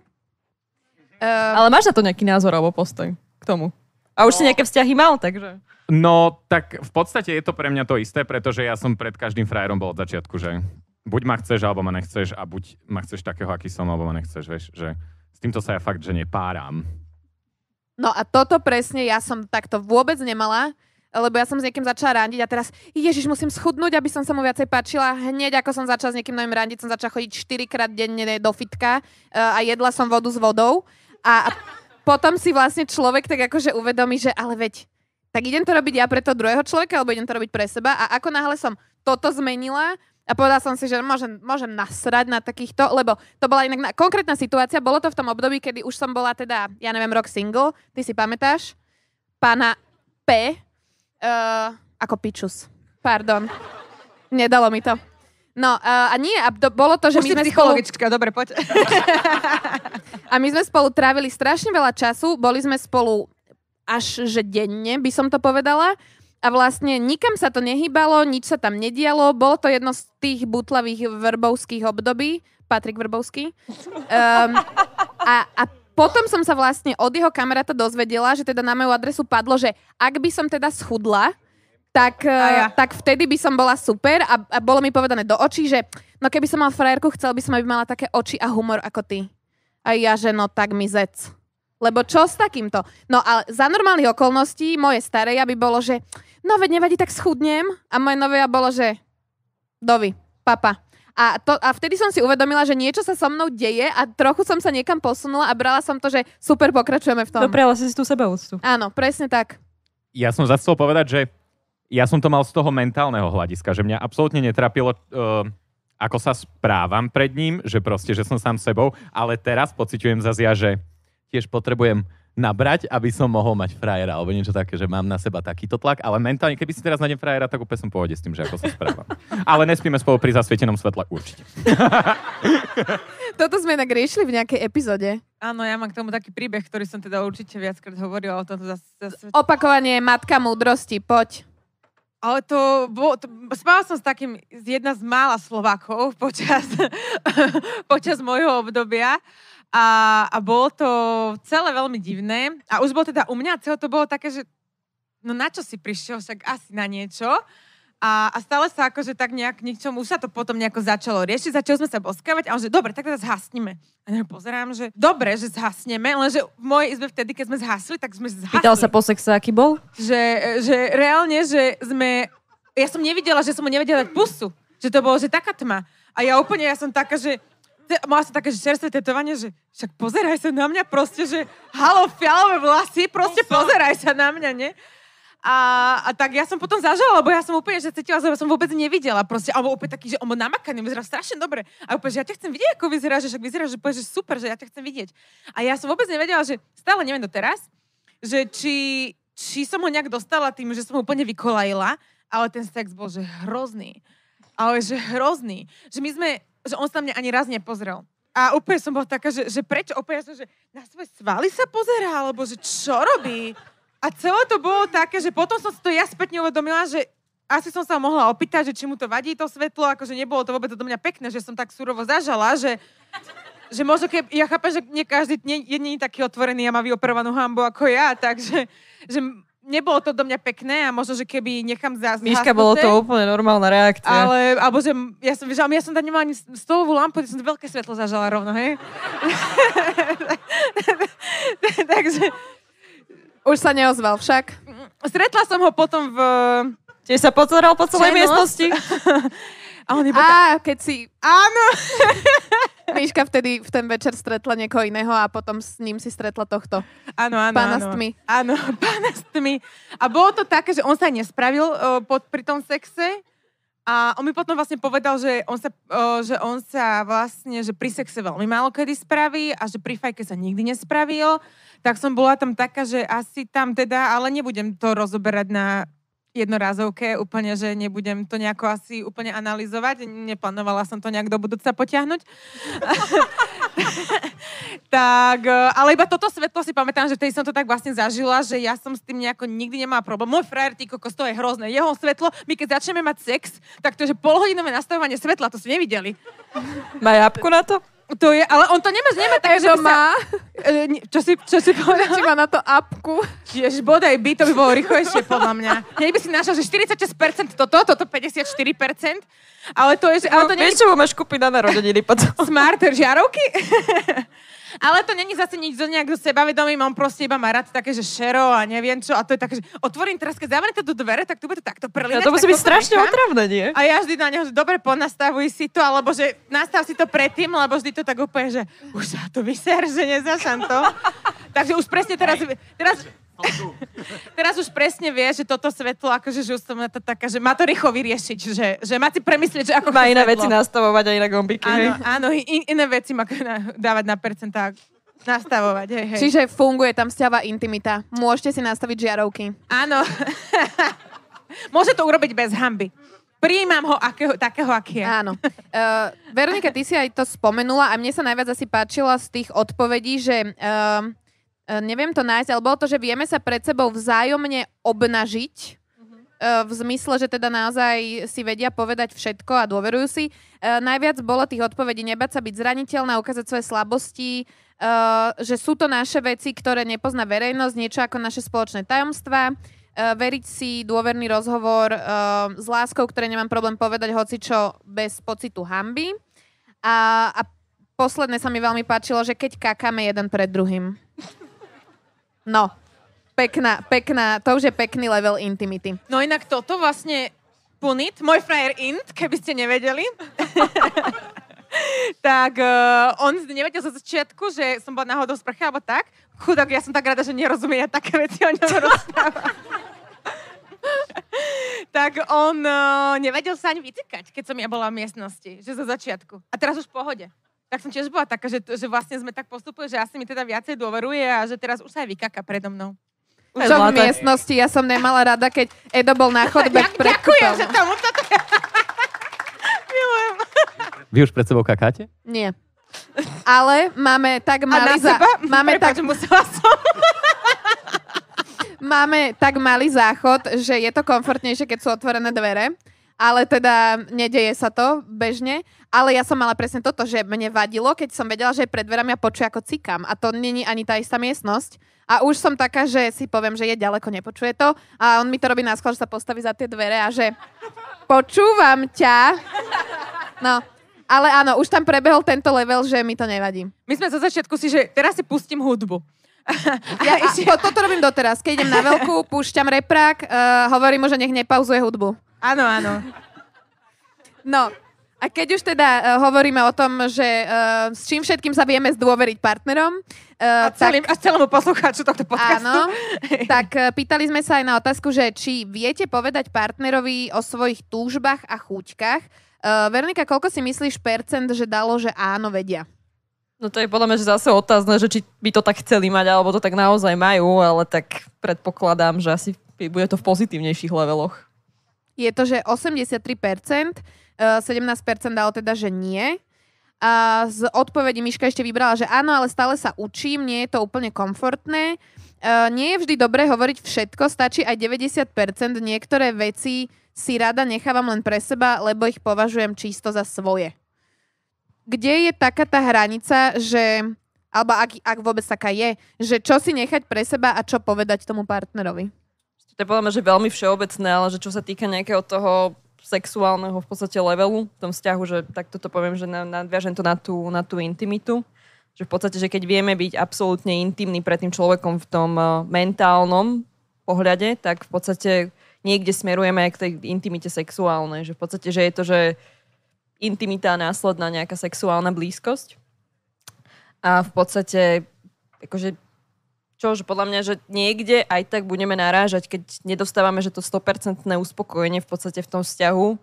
Uh, Ale máš na to nejaký názor alebo postoj k tomu? A už no, si nejaké vzťahy mal, takže... No, tak v podstate je to pre mňa to isté, pretože ja som pred každým frajerom bol od začiatku, že buď ma chceš, alebo ma nechceš a buď ma chceš takého, aký som, alebo ma nechceš, vieš, že... S týmto sa ja fakt, že nepáram. No a toto presne ja som takto vôbec nemala, lebo ja som s niekým začala randiť a teraz, ježiš, musím schudnúť, aby som sa mu viacej páčila. Hneď ako som začala s niekým novým randiť, som začala chodiť 4 krát denne do fitka eh, a jedla som vodu s vodou. A potom si vlastne človek tak akože uvedomí, že ale veď, tak idem to robiť ja pre toho druhého človeka, alebo idem to robiť pre seba. A ako náhle som toto zmenila, a povedal som si, že môžem, môžem nasrať na takýchto, lebo to bola inak na, konkrétna situácia, bolo to v tom období, kedy už som bola teda, ja neviem, rok single, ty si pamätáš, pána P, uh, ako pičus, pardon, nedalo mi to. No uh, a nie, a do, bolo to, že Už my sme psychologička, spolu... dobre, poď. [LAUGHS] a my sme spolu trávili strašne veľa času, boli sme spolu až že denne, by som to povedala a vlastne nikam sa to nehybalo, nič sa tam nedialo. Bolo to jedno z tých butlavých vrbovských období. Patrik vrbovský. Um, a, a potom som sa vlastne od jeho kamaráta dozvedela, že teda na moju adresu padlo, že ak by som teda schudla, tak, ja. Eh, tak vtedy by som bola super a, a bolo mi povedané do očí, že no keby som mal frajerku, chcel by som, aby mala také oči a humor ako ty. A ja, že no tak mi zec. Lebo čo s takýmto? No a za normálnych okolností moje staré aby by bolo, že no veď nevadí, tak schudnem. A moje novia bolo, že dovi, papa. A, to, a vtedy som si uvedomila, že niečo sa so mnou deje a trochu som sa niekam posunula a brala som to, že super, pokračujeme v tom. Dopriala si si tú sebeúctu. Áno, presne tak. Ja som zase povedať, že ja som to mal z toho mentálneho hľadiska, že mňa absolútne netrapilo, uh, ako sa správam pred ním, že proste, že som sám sebou, ale teraz pociťujem zase ja, že tiež potrebujem nabrať, aby som mohol mať frajera, alebo niečo také, že mám na seba takýto tlak, ale mentálne, keby si teraz nájdem frajera, tak úplne som pohode s tým, že ako sa správam. [LAUGHS] ale nespíme spolu pri zasvietenom svetle určite. [LAUGHS] Toto sme inak riešili v nejakej epizode. Áno, ja mám k tomu taký príbeh, ktorý som teda určite viackrát hovorila, o tomto zasvietenom. Opakovanie matka múdrosti, poď. Ale to, to spala som s takým, jedna z mála slovákov počas, [LAUGHS] počas môjho obdobia. A, a bolo to celé veľmi divné. A už bolo teda u mňa, celé to bolo také, že no na čo si prišiel, však asi na niečo. A, a stále sa akože tak nejak ničom, už sa to potom nejako začalo riešiť, začali sme sa boskávať a on že, dobre, tak teda zhasnime. A ja pozerám, že dobre, že zhasneme, lenže v mojej izbe vtedy, keď sme zhasli, tak sme zhasli. Pýtal sa po sexe, aký bol? Že, že reálne, že sme, ja som nevidela, že som mu nevedela dať pusu. Že to bolo, že taká tma. A ja úplne, ja som taká, že te, mala som také, že čerstvé tetovanie, že však pozeraj sa na mňa proste, že halo, fialové vlasy, proste pozeraj sa na mňa, ne? A, a tak ja som potom zažala, lebo ja som úplne, že cítila, že som vôbec nevidela proste, alebo úplne taký, že on bol namakaný, vyzerá strašne dobre. A úplne, že ja ťa chcem vidieť, ako vyzerá, že však vyzerá, že, že super, že ja ťa chcem vidieť. A ja som vôbec nevedela, že stále neviem doteraz, že či, či som ho nejak dostala tým, že som ho úplne vykolajila, ale ten sex bol, že hrozný. Ale že hrozný. Že my sme že on sa na mňa ani raz nepozrel. A úplne som bola taká, že, že prečo? Opäť ja som, že na svoje svaly sa pozerá, alebo že čo robí? A celé to bolo také, že potom som si to ja spätne uvedomila, že asi som sa mohla opýtať, že či mu to vadí to svetlo, akože nebolo to vôbec do mňa pekné, že som tak surovo zažala, že, že možno keď, ja chápem, že nie každý nie, nie, nie je taký otvorený a má vyoperovanú hambu ako ja, takže že nebolo to do mňa pekné a možno, že keby nechám zás. Miška, bolo to úplne normálna reakcia. Ale, alebo že ja som, že, ja som tam nemala ani stolovú lampu, ja som veľké svetlo zažala rovno, hej? [LAUGHS] Takže... Už sa neozval však. Mm, stretla som ho potom v... Tiež sa pozeral po celej miestnosti. [LAUGHS] A on iba... Á, keď si... Áno! [LAUGHS] Miška vtedy v ten večer stretla niekoho iného a potom s ním si stretla tohto. Áno, áno. Pána áno. s tmy. Áno, [LAUGHS] pána s tmy. A bolo to také, že on sa nespravil uh, pod, pri tom sexe a on mi potom vlastne povedal, že on sa, e, že on sa vlastne, že pri sexe veľmi málo kedy spraví a že pri fajke sa nikdy nespravil. Tak som bola tam taká, že asi tam teda, ale nebudem to rozoberať na jednorázovke, úplne, že nebudem to nejako asi úplne analyzovať, neplánovala som to nejak do budúca potiahnuť. [LAUGHS] tak, e, ale iba toto svetlo si pamätám, že vtedy som to tak vlastne zažila, že ja som s tým nejako nikdy nemala problém. Môj frajer, ty kokos, to je hrozné. Jeho svetlo, my keď začneme mať sex, tak to, že polhodinové nastavovanie svetla, to si nevideli. Má jabku na to? To je, ale on to nemá, nemá tak, že má. E, čo si, čo si povedal? Či má na to apku. Jež bodaj by, to by bolo rýchlejšie podľa mňa. Hneď by si našiel, že 46% toto, toto to 54%. Ale to je, že... Ale to nie... Vieš, čo máš kúpiť na narodeniny potom? Smarter žiarovky? [LAUGHS] Ale to není zase nič do nejak so sebavedomím, on proste iba má rád také, že šero a neviem čo. A to je také, že otvorím teraz, keď zavriem do dvere, tak tu bude to takto prlinať. Ja, to musí byť strašne otravné, nie? A ja vždy na neho, že dobre, ponastavuj si to, alebo že nastav si to predtým, lebo vždy to tak úplne, že už sa to vyser, že nezašam to. [LAUGHS] Takže už presne teraz, teraz [LAUGHS] Teraz už presne vie, že toto svetlo, akože že už som na to taká, že má to rýchlo vyriešiť, že, že má si premyslieť, že ako Má iné svetlo. veci nastavovať a iné gombiky. Áno, áno in, iné veci má dávať na percentá nastavovať, hej, hej. Čiže funguje tam vzťava intimita. Môžete si nastaviť žiarovky. Áno. [LAUGHS] Môže to urobiť bez hamby. Prijímam ho akého, takého, aký je. Áno. Uh, Veronika, ty si aj to spomenula a mne sa najviac asi páčila z tých odpovedí, že uh, E, neviem to nájsť, ale bolo to, že vieme sa pred sebou vzájomne obnažiť e, v zmysle, že teda naozaj si vedia povedať všetko a dôverujú si. E, najviac bolo tých odpovedí nebať sa byť zraniteľná, ukázať svoje slabosti, že sú to naše veci, ktoré nepozná verejnosť, niečo ako naše spoločné tajomstvá, veriť si dôverný rozhovor s láskou, ktoré nemám problém povedať hocičo bez pocitu hamby. A, a posledné sa mi veľmi páčilo, že keď kakáme jeden pred druhým. No, pekná, pekná, to už je pekný level intimity. No inak toto vlastne Punit, môj frajer Int, keby ste nevedeli. [LAUGHS] tak uh, on nevedel zo začiatku, že som bola náhodou sprche alebo tak. Chudok, ja som tak rada, že nerozumie ja také veci o ňom [LAUGHS] tak on uh, nevedel sa ani vytýkať, keď som ja bola v miestnosti, že zo začiatku. A teraz už v pohode tak som tiež bola taká, že, že vlastne sme tak postupili, že asi mi teda viacej dôveruje a že teraz už sa aj vykaka predo mnou. Už v miestnosti, ja som nemala rada, keď Edo bol na [LAUGHS] chodbe ja, pred Ďakujem, že tomu toto... [LAUGHS] Milujem. Vy už pred sebou kakáte? Nie. Ale máme tak malý... A za... Máme Prepač, tak... musela som. [LAUGHS] máme tak malý záchod, že je to komfortnejšie, keď sú otvorené dvere ale teda nedeje sa to bežne. Ale ja som mala presne toto, že mne vadilo, keď som vedela, že je pred dverami a počuje, ako cikam. A to není ani tá istá miestnosť. A už som taká, že si poviem, že je ďaleko, nepočuje to. A on mi to robí na skôr, že sa postaví za tie dvere a že počúvam ťa. No, ale áno, už tam prebehol tento level, že mi to nevadí. My sme za začiatku si, že teraz si pustím hudbu. [LAUGHS] Ja, a, to, toto robím doteraz. Keď idem na veľkú, púšťam reprák, uh, hovorím mu, že nech nepauzuje hudbu. Áno, áno. No, a keď už teda uh, hovoríme o tom, že uh, s čím všetkým sa vieme zdôveriť partnerom. Uh, a, celým, tak, a celému poslucháču tohto podcastu. Áno, [LAUGHS] tak uh, pýtali sme sa aj na otázku, že či viete povedať partnerovi o svojich túžbách a chúťkach. Uh, Veronika, koľko si myslíš percent, že dalo, že áno, vedia? No to je podľa mňa že zase otázne, že či by to tak chceli mať, alebo to tak naozaj majú, ale tak predpokladám, že asi bude to v pozitívnejších leveloch. Je to, že 83%, 17% eh, dalo teda, že nie. A z odpovedí Miška ešte vybrala, že áno, ale stále sa učím, nie je to úplne komfortné. Uh, nie je vždy dobré hovoriť všetko, stačí aj 90%. Niektoré veci si rada nechávam len pre seba, lebo ich považujem čisto za svoje. Kde je taká tá hranica, že alebo ak, ak vôbec taká je, že čo si nechať pre seba a čo povedať tomu partnerovi? To je podľa mňa, že veľmi všeobecné, ale že čo sa týka nejakého toho sexuálneho v podstate levelu, v tom vzťahu, že takto to poviem, že nadviažem to na tú, na tú intimitu. Že v podstate, že keď vieme byť absolútne intimní pred tým človekom v tom eh, mentálnom pohľade, tak v podstate niekde smerujeme aj k tej intimite sexuálnej. Že v podstate, že je to, že intimita a následná nejaká sexuálna blízkosť. A v podstate, akože že podľa mňa, že niekde aj tak budeme narážať, keď nedostávame, že to 100% uspokojenie v podstate v tom vzťahu,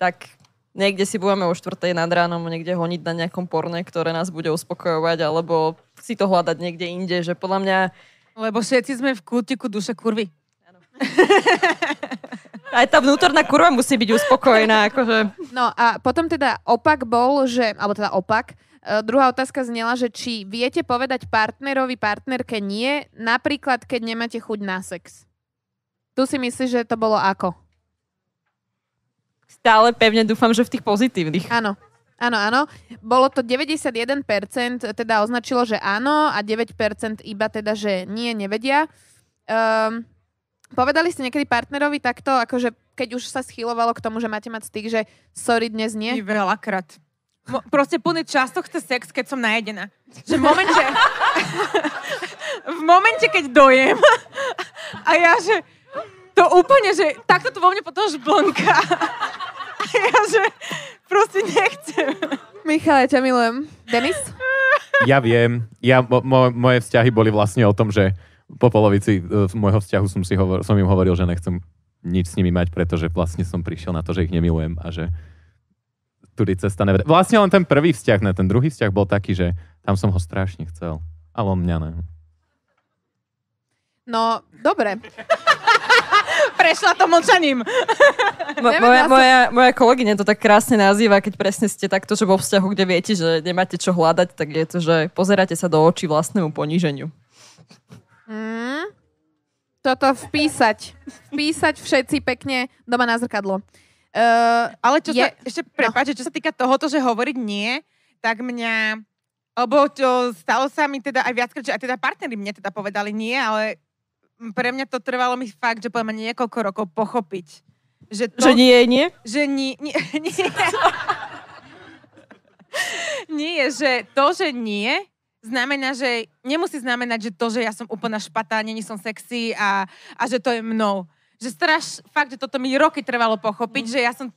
tak niekde si budeme o 4. nad ránom niekde honiť na nejakom porne, ktoré nás bude uspokojovať, alebo si to hľadať niekde inde, že podľa mňa... Lebo všetci sme v kútiku duše kurvy. Aj tá vnútorná kurva musí byť uspokojená. Akože. No a potom teda opak bol, že, alebo teda opak, E, druhá otázka znela, že či viete povedať partnerovi, partnerke nie, napríklad keď nemáte chuť na sex. Tu si myslíš, že to bolo ako? Stále pevne dúfam, že v tých pozitívnych. Áno. Áno, áno. Bolo to 91%, teda označilo, že áno a 9% iba teda, že nie, nevedia. Um, povedali ste niekedy partnerovi takto, akože keď už sa schylovalo k tomu, že máte mať styk, že sorry, dnes nie? veľakrát. Mo, proste plný často chce sex, keď som najedená. Že v momente... [LAUGHS] v momente, keď dojem a ja, že to úplne, že takto to vo mne potom žblnká. a ja, že proste nechcem. Michal, ja ťa milujem. Denis? Ja viem. Ja, mo, moje vzťahy boli vlastne o tom, že po polovici uh, môjho vzťahu som, si hovor, som im hovoril, že nechcem nič s nimi mať, pretože vlastne som prišiel na to, že ich nemilujem a že tudy cesta nevede. Vlastne len ten prvý vzťah, ne, ten druhý vzťah bol taký, že tam som ho strašne chcel, ale on mňa ne. No, dobre. [LAUGHS] Prešla to mlčaním. [LAUGHS] Mo, moja, moja, moja kolegyňa to tak krásne nazýva, keď presne ste takto, že vo vzťahu, kde viete, že nemáte čo hľadať, tak je to, že pozeráte sa do očí vlastnému poníženiu. Mm, toto vpísať. Vpísať všetci pekne doma na zrkadlo. Uh, ale čo je... sa, ešte prepáče, no. čo sa týka tohoto, že hovoriť nie, tak mňa, lebo to stalo sa mi teda aj viackrát, že aj teda partnery mne teda povedali nie, ale pre mňa to trvalo mi fakt, že poviem niekoľko rokov pochopiť. Že, to, že nie je nie? Že nie, nie, [LAUGHS] nie. nie, že to, že nie, znamená, že nemusí znamenať, že to, že ja som úplná špatá, nie som sexy a, a že to je mnou že straš, fakt, že toto mi roky trvalo pochopiť, mm. že ja som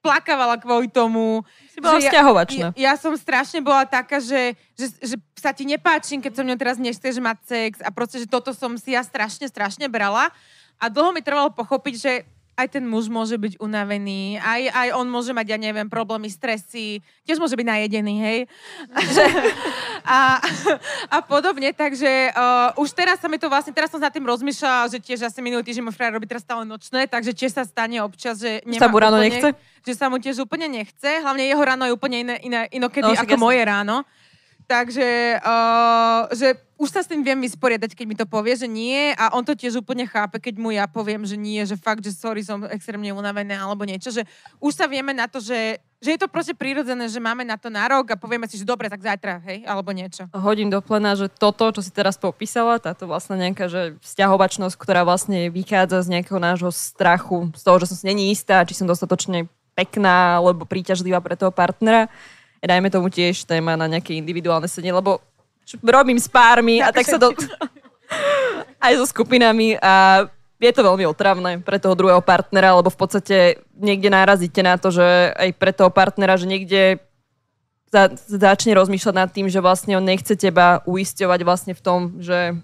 plakávala kvôli tomu. Si bola vzťahovačná. Ja, ja som strašne bola taká, že, že, že sa ti nepáčim, keď som mňou teraz nechceš mať sex a proste, že toto som si ja strašne, strašne brala. A dlho mi trvalo pochopiť, že aj ten muž môže byť unavený, aj, aj on môže mať, ja neviem, problémy, stresy, tiež môže byť najedený, hej. Mhm. a, a podobne, takže uh, už teraz sa mi to vlastne, teraz som nad tým rozmýšľala, že tiež asi minulý týždeň môj frajer robí teraz stále nočné, takže tiež sa stane občas, že nemá sa mu ráno úplne, nechce? Že sa mu tiež úplne nechce, hlavne jeho ráno je úplne iné, iné inokedy no, ako jasný. moje ráno. Takže uh, že už sa s tým viem vysporiadať, keď mi to povie, že nie a on to tiež úplne chápe, keď mu ja poviem, že nie, že fakt, že sorry, som extrémne unavená alebo niečo, že už sa vieme na to, že, že je to proste prírodzené, že máme na to nárok a povieme si, že dobre, tak zajtra, hej, alebo niečo. Hodím do plena, že toto, čo si teraz popísala, táto vlastne nejaká že vzťahovačnosť, ktorá vlastne vychádza z nejakého nášho strachu, z toho, že som si není istá, či som dostatočne pekná alebo príťažlivá pre toho partnera, dajme tomu tiež téma na nejaké individuálne sedenie, lebo robím s pármi a tak sa do... [LAUGHS] aj so skupinami a je to veľmi otravné pre toho druhého partnera, lebo v podstate niekde narazíte na to, že aj pre toho partnera, že niekde za, začne rozmýšľať nad tým, že vlastne on nechce teba uisťovať vlastne v tom, že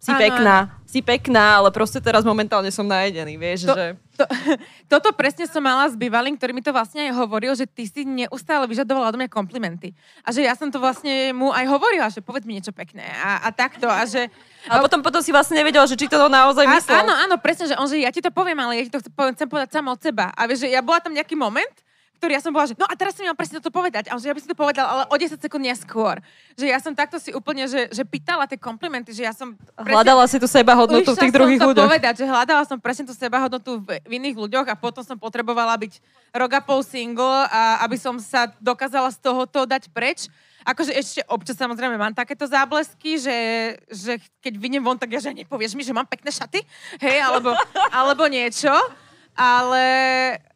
si ano, pekná, si pekná, ale proste teraz momentálne som najedený, vieš, to, že... To, [LAUGHS] toto presne som mala s bývalým, ktorý mi to vlastne aj hovoril, že ty si neustále vyžadovala do mňa komplimenty. A že ja som to vlastne mu aj hovorila, že povedz mi niečo pekné a, a takto. A že... [LAUGHS] A potom, potom si vlastne nevedela, že či to naozaj myslel. A, áno, áno, presne, že on, že ja ti to poviem, ale ja ti to chcem povedať sama od seba. A vieš, že ja bola tam nejaký moment, ktorý ja som bola, že no a teraz si mi mám presne toto povedať. A on, že ja by si to povedal, ale o 10 sekúnd neskôr. Že ja som takto si úplne, že, že pýtala tie komplimenty, že ja som... Presne, hľadala si tú seba hodnotu v tých druhých ľuďoch. povedať, že hľadala som presne tú seba hodnotu v, v iných ľuďoch a potom som potrebovala byť rok a pol single, a, aby som sa dokázala z tohoto dať preč. Akože ešte občas samozrejme mám takéto záblesky, že, že keď vidím von, tak ja, že nepovieš mi, že mám pekné šaty, hej, alebo, alebo niečo ale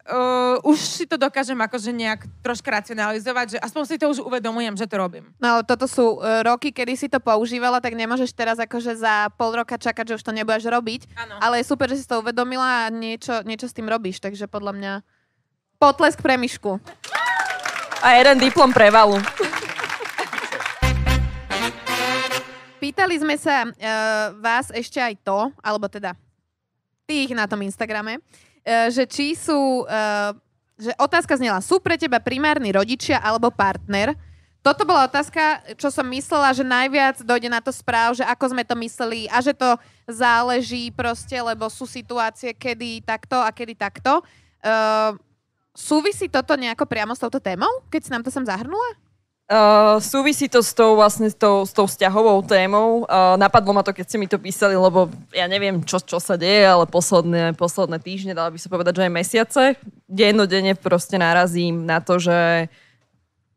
uh, už si to dokážem akože nejak troška racionalizovať, že aspoň si to už uvedomujem, že to robím. No, toto sú uh, roky, kedy si to používala, tak nemôžeš teraz akože za pol roka čakať, že už to nebudeš robiť. Ano. Ale je super, že si to uvedomila a niečo, niečo s tým robíš, takže podľa mňa potlesk pre myšku. A jeden diplom prevalu. Pýtali sme sa uh, vás ešte aj to, alebo teda tých na tom Instagrame, uh, E, že či sú... E, že otázka znela, sú pre teba primárni rodičia alebo partner? Toto bola otázka, čo som myslela, že najviac dojde na to správ, že ako sme to mysleli a že to záleží proste, lebo sú situácie, kedy takto a kedy takto. Uh, súvisí toto nejako priamo s touto témou, keď si nám to sem zahrnula? Uh, súvisí to s tou vlastne s tou, s tou vzťahovou témou. Uh, napadlo ma to, keď ste mi to písali, lebo ja neviem, čo, čo sa deje, ale posledné, posledné týždne, dala by sa povedať, že aj mesiace, dennodenne proste narazím na to, že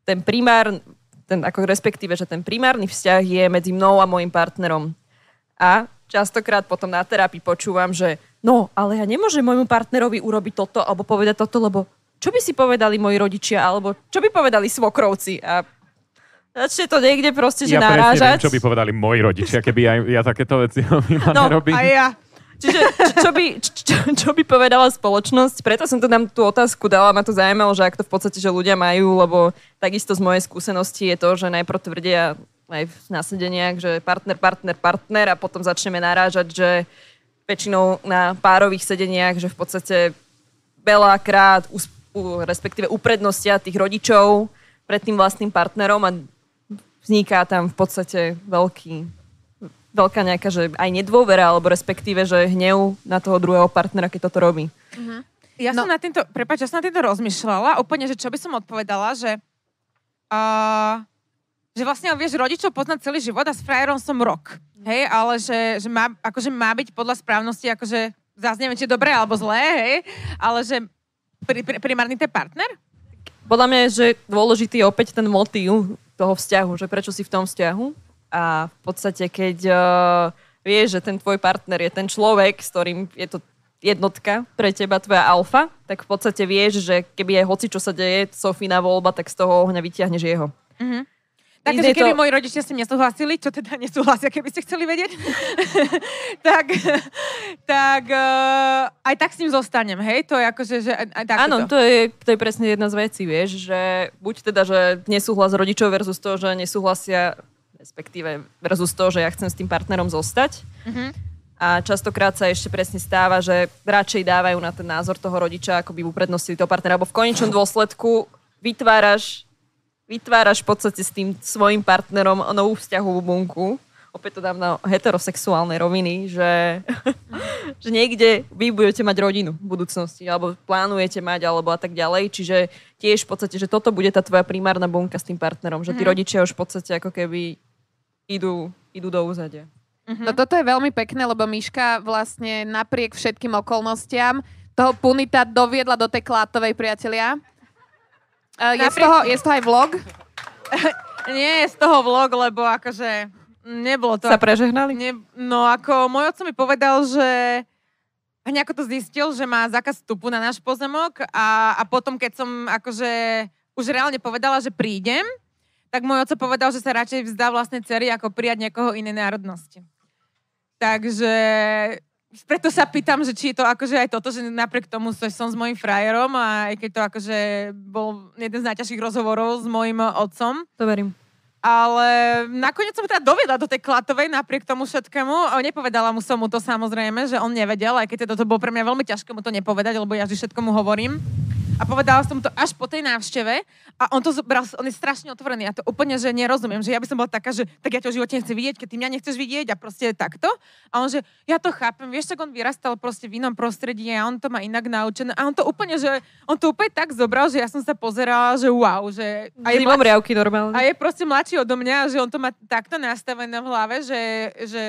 ten primár, ten, ako respektíve, že ten primárny vzťah je medzi mnou a môjim partnerom. A častokrát potom na terapii počúvam, že no, ale ja nemôžem môjmu partnerovi urobiť toto alebo povedať toto, lebo čo by si povedali moji rodičia, alebo čo by povedali svokrovci. A Začne to niekde proste, že ja narážať. Ja čo by povedali moji rodičia, keby ja, ja takéto veci [LAUGHS] no, robím. aj ja. Čiže čo, čo, by, čo, čo by povedala spoločnosť? Preto som to tam tú otázku dala, ma to zaujímalo, že ak to v podstate, že ľudia majú, lebo takisto z mojej skúsenosti je to, že najprv tvrdia aj v nasedeniach, že partner, partner, partner a potom začneme narážať, že väčšinou na párových sedeniach, že v podstate veľakrát, respektíve uprednostia tých rodičov pred tým vlastným partnerom a vzniká tam v podstate veľký, veľká nejaká, že aj nedôvera, alebo respektíve, že hnev na toho druhého partnera, keď toto robí. Uh-huh. Ja no. som na týmto, prepáč, ja som na týmto rozmýšľala úplne, že čo by som odpovedala, že uh, že vlastne, vieš, rodičov poznať celý život a s frajerom som rok. Hej, ale že, že má, akože má byť podľa správnosti, akože zás neviem, či je dobré alebo zlé, hej, ale že pri, pri, primárny ten partner? Podľa mňa je, že dôležitý je opäť ten motív toho vzťahu, že prečo si v tom vzťahu a v podstate keď uh, vieš, že ten tvoj partner je ten človek, s ktorým je to jednotka pre teba, tvoja alfa, tak v podstate vieš, že keby je hoci čo sa deje, Sofína voľba, tak z toho ohňa vyťahneš jeho. Mm-hmm. Takže keby to... moji rodičia s tým nesúhlasili, čo teda nesúhlasia, keby ste chceli vedieť, [LAUGHS] tak, tak uh, aj tak s ním zostanem, hej? To je akože, že aj tak Áno, to. to je, to je presne jedna z vecí, vieš, že buď teda, že nesúhlas rodičov versus to, že nesúhlasia, respektíve versus to, že ja chcem s tým partnerom zostať. Mm-hmm. A častokrát sa ešte presne stáva, že radšej dávajú na ten názor toho rodiča, ako by uprednostili toho partnera, lebo v konečnom dôsledku vytváraš vytváraš v podstate s tým svojim partnerom novú vzťahovú bunku. Opäť to dám na heterosexuálnej roviny, že, [LAUGHS] že niekde vy budete mať rodinu v budúcnosti, alebo plánujete mať, alebo a tak ďalej. Čiže tiež v podstate, že toto bude tá tvoja primárna bunka s tým partnerom, že tí mhm. rodičia už v podstate ako keby idú, idú do úzadia. Mhm. No toto je veľmi pekné, lebo Miška vlastne napriek všetkým okolnostiam toho punita doviedla do tej klátovej priatelia. Uh, je, Napríklad... z toho, je z toho aj vlog? [LAUGHS] Nie je z toho vlog, lebo akože nebolo to... Sa prežehnali? Ne, no ako môj otec mi povedal, že nejako to zistil, že má zákaz vstupu na náš pozemok a, a potom, keď som akože už reálne povedala, že prídem, tak môj otec povedal, že sa radšej vzdá vlastnej cery, ako prijať niekoho inej národnosti. Takže preto sa pýtam, že či je to akože aj toto, že napriek tomu že som s mojim frajerom a aj keď to akože bol jeden z najťažších rozhovorov s mojim otcom. To verím. Ale nakoniec som teda dovedla do tej klatovej napriek tomu všetkému. Nepovedala mu som mu to samozrejme, že on nevedel, aj keď toto teda to bolo pre mňa veľmi ťažké mu to nepovedať, lebo ja vždy všetkomu hovorím. A povedala som to až po tej návšteve a on to zobral, on je strašne otvorený. Ja to úplne, že nerozumiem, že ja by som bola taká, že tak ja ťa v živote nechcem vidieť, keď ty mňa nechceš vidieť a proste takto. A on, že ja to chápem, vieš, tak on vyrastal proste v inom prostredí a on to má inak naučené. A on to úplne, že on to úplne tak zobral, že ja som sa pozerala, že wow, že... A je, mladší, riavky normálne. a je proste mladší odo mňa, že on to má takto nastavené v hlave, že, že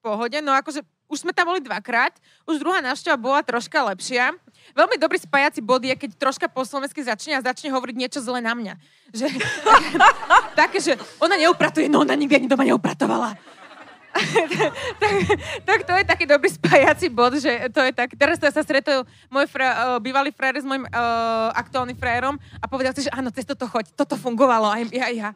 pohode. No akože už sme tam boli dvakrát, už druhá návšteva bola troška lepšia veľmi dobrý spajací bod je, keď troška po slovensky začne a začne hovoriť niečo zle na mňa. Že, [LAUGHS] také, že ona neupratuje, no ona nikdy ani doma neupratovala. [LAUGHS] tak, tak to je taký dobrý spájací bod, že to je tak. Teraz to ja sa stretol môj fra, uh, eh, bývalý frajer s môjim uh, eh, aktuálnym frajerom a povedal si, že áno, cez toto choď, toto fungovalo aj ja, ja.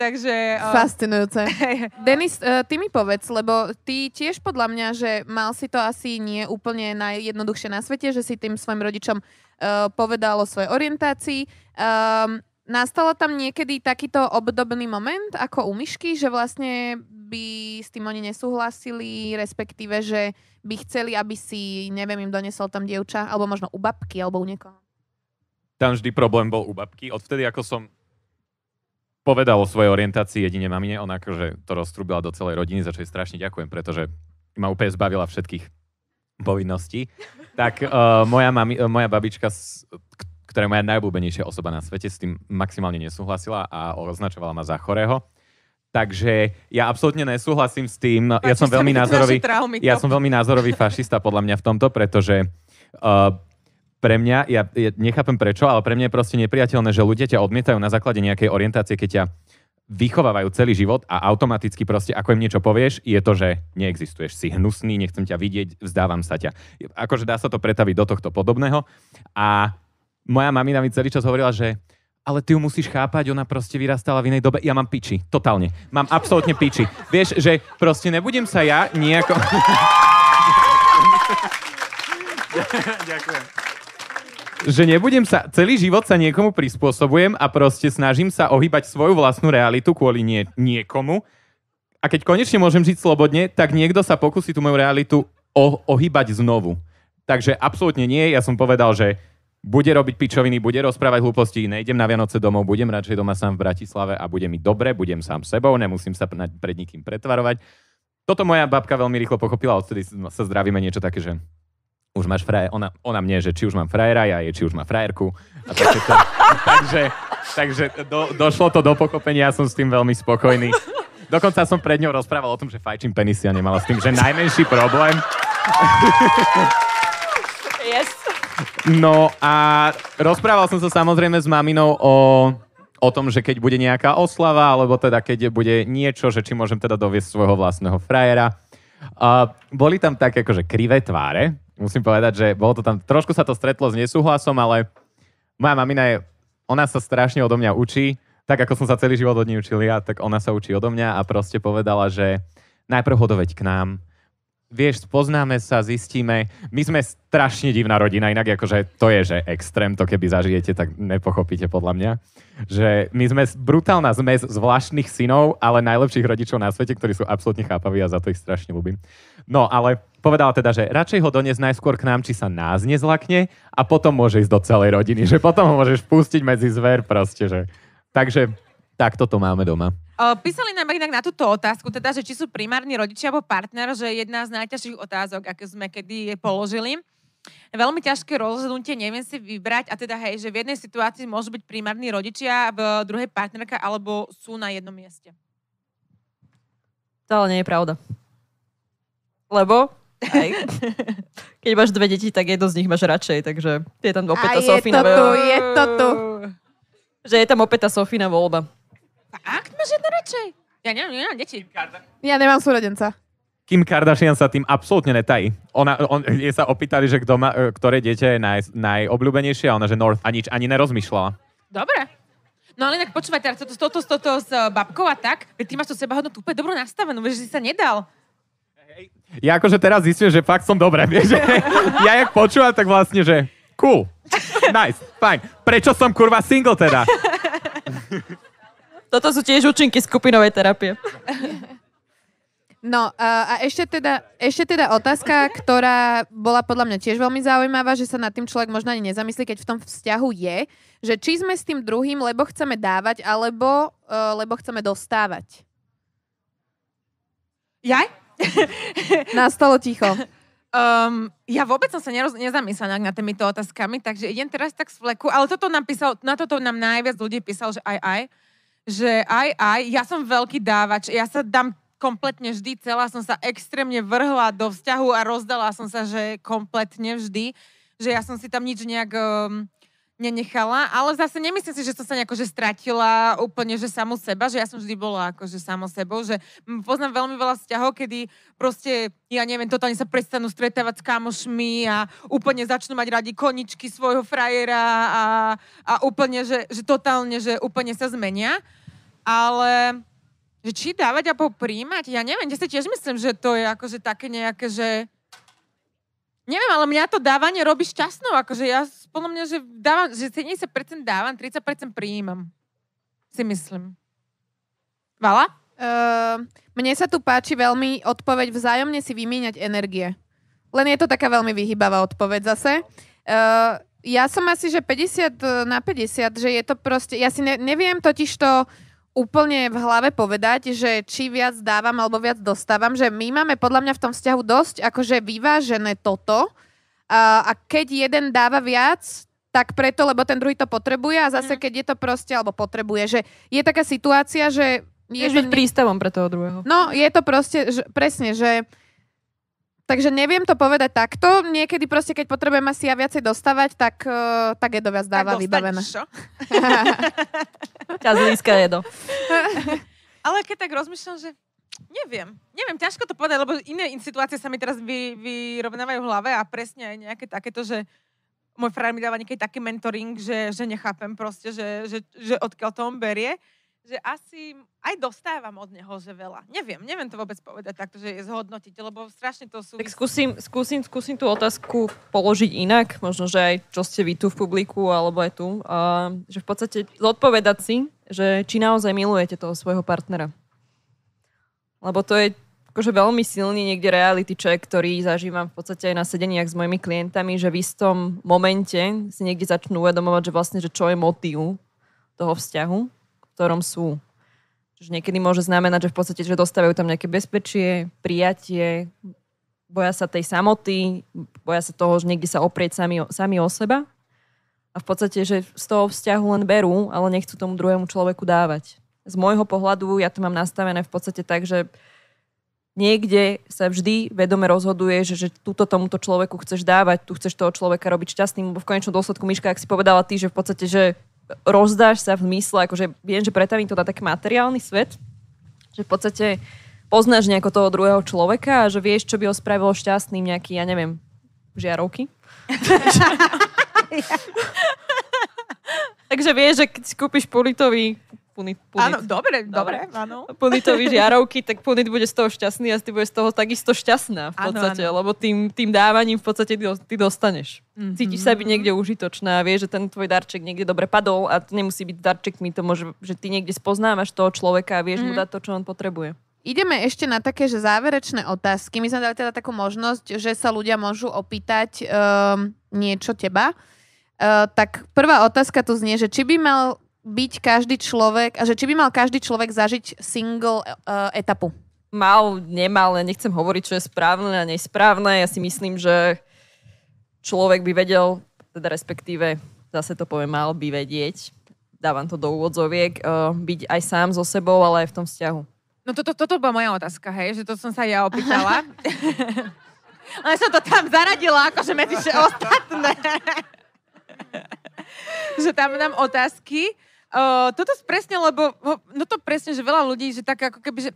Takže... Uh... Fascinujúce. [LAUGHS] Denis, uh, ty mi povedz, lebo ty tiež podľa mňa, že mal si to asi nie úplne najjednoduchšie na svete, že si tým svojim rodičom uh, povedal o svojej orientácii. Um, ehm, nastalo tam niekedy takýto obdobný moment ako u myšky, že vlastne by s tým oni nesúhlasili, respektíve, že by chceli, aby si, neviem, im donesol tam dievča, alebo možno u babky, alebo u niekoho. Tam vždy problém bol u babky. Odvtedy, ako som povedal o svojej orientácii jedine mamine, ona akože to roztrúbila do celej rodiny, za čo jej strašne ďakujem, pretože ma úplne zbavila všetkých povinností. Tak uh, moja, mami, uh, moja babička, ktorá je moja najobľúbenejšia osoba na svete, s tým maximálne nesúhlasila a označovala ma za chorého. Takže ja absolútne nesúhlasím s tým. Páči ja som veľmi názorový, traumy, ja som veľmi názorový fašista podľa mňa v tomto, pretože uh, pre mňa, ja, ja nechápem prečo, ale pre mňa je proste nepriateľné, že ľudia ťa odmietajú na základe nejakej orientácie, keď ťa vychovávajú celý život a automaticky proste, ako im niečo povieš, je to, že neexistuješ, si hnusný, nechcem ťa vidieť, vzdávam sa ťa. Akože dá sa to pretaviť do tohto podobného. A moja mamina mi celý čas hovorila, že ale ty ju musíš chápať, ona proste vyrastala v inej dobe. Ja mám piči, totálne. Mám absolútne piči. Vieš, že proste nebudem sa ja nejako... [LAUGHS] Ďakujem že nebudem sa, celý život sa niekomu prispôsobujem a proste snažím sa ohýbať svoju vlastnú realitu kvôli nie, niekomu. A keď konečne môžem žiť slobodne, tak niekto sa pokusí tú moju realitu o, ohýbať znovu. Takže absolútne nie, ja som povedal, že bude robiť pičoviny, bude rozprávať hlúposti, nejdem na Vianoce domov, budem radšej doma sám v Bratislave a bude mi dobre, budem sám sebou, nemusím sa pred nikým pretvarovať. Toto moja babka veľmi rýchlo pochopila, odtedy sa zdravíme niečo také, že už máš frajer, ona, ona mne, že či už mám frajera, ja jej, či už má frajerku. A to, to, [LAUGHS] takže takže do, došlo to do pochopenia, ja som s tým veľmi spokojný. Dokonca som pred ňou rozprával o tom, že fajčím penisy a nemala s tým, že najmenší problém. [LAUGHS] Yes. No a rozprával som sa samozrejme s maminou o, o tom, že keď bude nejaká oslava, alebo teda keď bude niečo, že či môžem teda doviesť svojho vlastného frajera. Uh, boli tam také akože krivé tváre, musím povedať, že bolo to tam, trošku sa to stretlo s nesúhlasom, ale moja mamina je, ona sa strašne odo mňa učí, tak ako som sa celý život od nej učil ja, tak ona sa učí odo mňa a proste povedala, že najprv hodoveď k nám, vieš, poznáme sa, zistíme. My sme strašne divná rodina, inak akože to je, že extrém, to keby zažijete, tak nepochopíte podľa mňa. Že my sme brutálna zmes zvláštnych synov, ale najlepších rodičov na svete, ktorí sú absolútne chápaví a za to ich strašne ľúbim. No, ale povedala teda, že radšej ho dones najskôr k nám, či sa nás nezlakne a potom môže ísť do celej rodiny, že potom ho môžeš pustiť medzi zver proste, že... Takže takto to máme doma písali nám inak na túto otázku, teda, že či sú primárni rodičia alebo partner, že je jedna z najťažších otázok, aké sme kedy položili. Veľmi ťažké rozhodnutie, neviem si vybrať a teda hej, že v jednej situácii môžu byť primárni rodičia, v druhej partnerka alebo sú na jednom mieste. To ale nie je pravda. Lebo aj, [LAUGHS] keď máš dve deti, tak jedno z nich máš radšej, takže je tam opäť a tá Sofína. Je to tu, je to tu. Že je tam opäť tá Sofína voľba. Fakt máš jedno radšej? Ja nemám, nemám deti. Ja nemám súrodenca. Kim Kardashian sa tým absolútne netají. Ona, on, jej sa opýtali, že kto e, ktoré dieťa je naj, najobľúbenejšie a ona, že North a nič ani nerozmýšľala. Dobre. No ale inak počúvaj, teraz toto, toto, toto s e, babkou a tak, veď ty máš seba hodnotu úplne dobrú nastavenú, vieš, že si sa nedal. Hej. Ja akože teraz zistím, že fakt som dobré, [LAUGHS] vieš. ja jak počúvam, tak vlastne, že cool, nice, fajn. Prečo som kurva single teda? [LAUGHS] Toto sú tiež účinky skupinovej terapie. No a, ešte, teda, ešte teda otázka, ktorá bola podľa mňa tiež veľmi zaujímavá, že sa nad tým človek možno ani nezamyslí, keď v tom vzťahu je, že či sme s tým druhým, lebo chceme dávať, alebo uh, lebo chceme dostávať. Jaj? [LAUGHS] Nastalo ticho. Um, ja vôbec som sa neroz- nezamyslela nad týmito otázkami, takže idem teraz tak z fleku, ale toto nám písal, na toto nám najviac ľudí písal, že aj, aj že aj, aj, ja som veľký dávač, ja sa dám kompletne vždy, celá som sa extrémne vrhla do vzťahu a rozdala som sa, že kompletne vždy, že ja som si tam nič nejak... Um, nenechala, ale zase nemyslím si, že som sa nejako že stratila úplne, že samo seba, že ja som vždy bola akože samo sebou, že poznám veľmi veľa vzťahov, kedy proste, ja neviem, totálne sa prestanú stretávať s kamošmi a úplne začnú mať radi koničky svojho frajera a, a úplne, že, že totálne, že úplne sa zmenia, ale že či dávať a príjmať, ja neviem, ja si tiež myslím, že to je akože také nejaké, že Neviem, ale mňa to dávanie robí šťastnou. Akože ja podľa mňa, že, dávam, že 70% dávam, 30% prijímam. Si myslím. Vala? Uh, mne sa tu páči veľmi odpoveď vzájomne si vymieňať energie. Len je to taká veľmi vyhybavá odpoveď zase. Uh, ja som asi, že 50 na 50, že je to proste... Ja si ne, neviem totiž to úplne v hlave povedať, že či viac dávam alebo viac dostávam, že my máme podľa mňa v tom vzťahu dosť akože vyvážené toto a, a keď jeden dáva viac, tak preto, lebo ten druhý to potrebuje a zase mhm. keď je to proste, alebo potrebuje, že je taká situácia, že... Je Môžeš byť ne... prístavom pre toho druhého. No, je to proste, že, presne, že Takže neviem to povedať takto. Niekedy proste, keď potrebujem asi ja viacej dostávať, tak, uh, tak Edo viac dáva tak vybavené. Čo? Ťa [LAUGHS] zlíska Edo. [LAUGHS] Ale keď tak rozmýšľam, že neviem. Neviem, ťažko to povedať, lebo iné situácie sa mi teraz vy, vyrovnávajú v hlave a presne aj nejaké takéto, že môj frajer mi dáva nejaký taký mentoring, že, že nechápem proste, že, že, že odkiaľ to on berie že asi aj dostávam od neho, že veľa. Neviem, neviem to vôbec povedať takto, že je zhodnotiť, lebo strašne to sú... Tak skúsim, skúsim, skúsim tú otázku položiť inak, možno, že aj čo ste vy tu v publiku, alebo aj tu. Uh, že v podstate zodpovedať si, že či naozaj milujete toho svojho partnera. Lebo to je akože veľmi silný niekde reality check, ktorý zažívam v podstate aj na sedeniach s mojimi klientami, že v istom momente si niekde začnú uvedomovať, že vlastne, že čo je motív toho vzťahu ktorom sú. Čiže niekedy môže znamenať, že v podstate, že dostávajú tam nejaké bezpečie, prijatie, boja sa tej samoty, boja sa toho, že niekde sa oprieť sami, sami o seba. A v podstate, že z toho vzťahu len berú, ale nechcú tomu druhému človeku dávať. Z môjho pohľadu ja to mám nastavené v podstate tak, že niekde sa vždy vedome rozhoduje, že, že túto tomuto človeku chceš dávať, tu chceš toho človeka robiť šťastným, lebo v konečnom dôsledku, Miška, ak si povedala ty, že v podstate, že rozdáš sa v mysle, akože viem, že pretavím to na taký materiálny svet, že v podstate poznáš nejako toho druhého človeka a že vieš, čo by ho spravilo šťastným nejaký, ja neviem, žiarovky. [LAUGHS] Takže vieš, že keď si kúpiš politový punit, punit. Áno, dobre, dobre, áno. Punitovi žiarovky, tak punit bude z toho šťastný a ty bude z toho takisto šťastná v podstate, áno, áno. lebo tým, tým dávaním v podstate ty, ty dostaneš. Mm-hmm. Cítiš sa byť niekde užitočná, vieš, že ten tvoj darček niekde dobre padol a to nemusí byť darček, my to môže, že ty niekde spoznávaš toho človeka a vieš mm-hmm. mu mhm. dať to, čo on potrebuje. Ideme ešte na také, že záverečné otázky. My sme dali teda takú možnosť, že sa ľudia môžu opýtať um, niečo teba. Uh, tak prvá otázka tu znie, že či by mal byť každý človek a že či by mal každý človek zažiť single uh, etapu? Mal, nemal, ja nechcem hovoriť, čo je správne a nesprávne. Ja si myslím, že človek by vedel, teda respektíve, zase to poviem, mal by vedieť, dávam to do úvodzoviek, uh, byť aj sám so sebou, ale aj v tom vzťahu. No toto, toto bola moja otázka, hej, že to som sa ja opýtala. [LAUGHS] Ale som to tam zaradila, akože medzi ostatné. [LAUGHS] že tam dám otázky. Uh, toto presne, lebo, no to presne, že veľa ľudí, že tak ako keby, že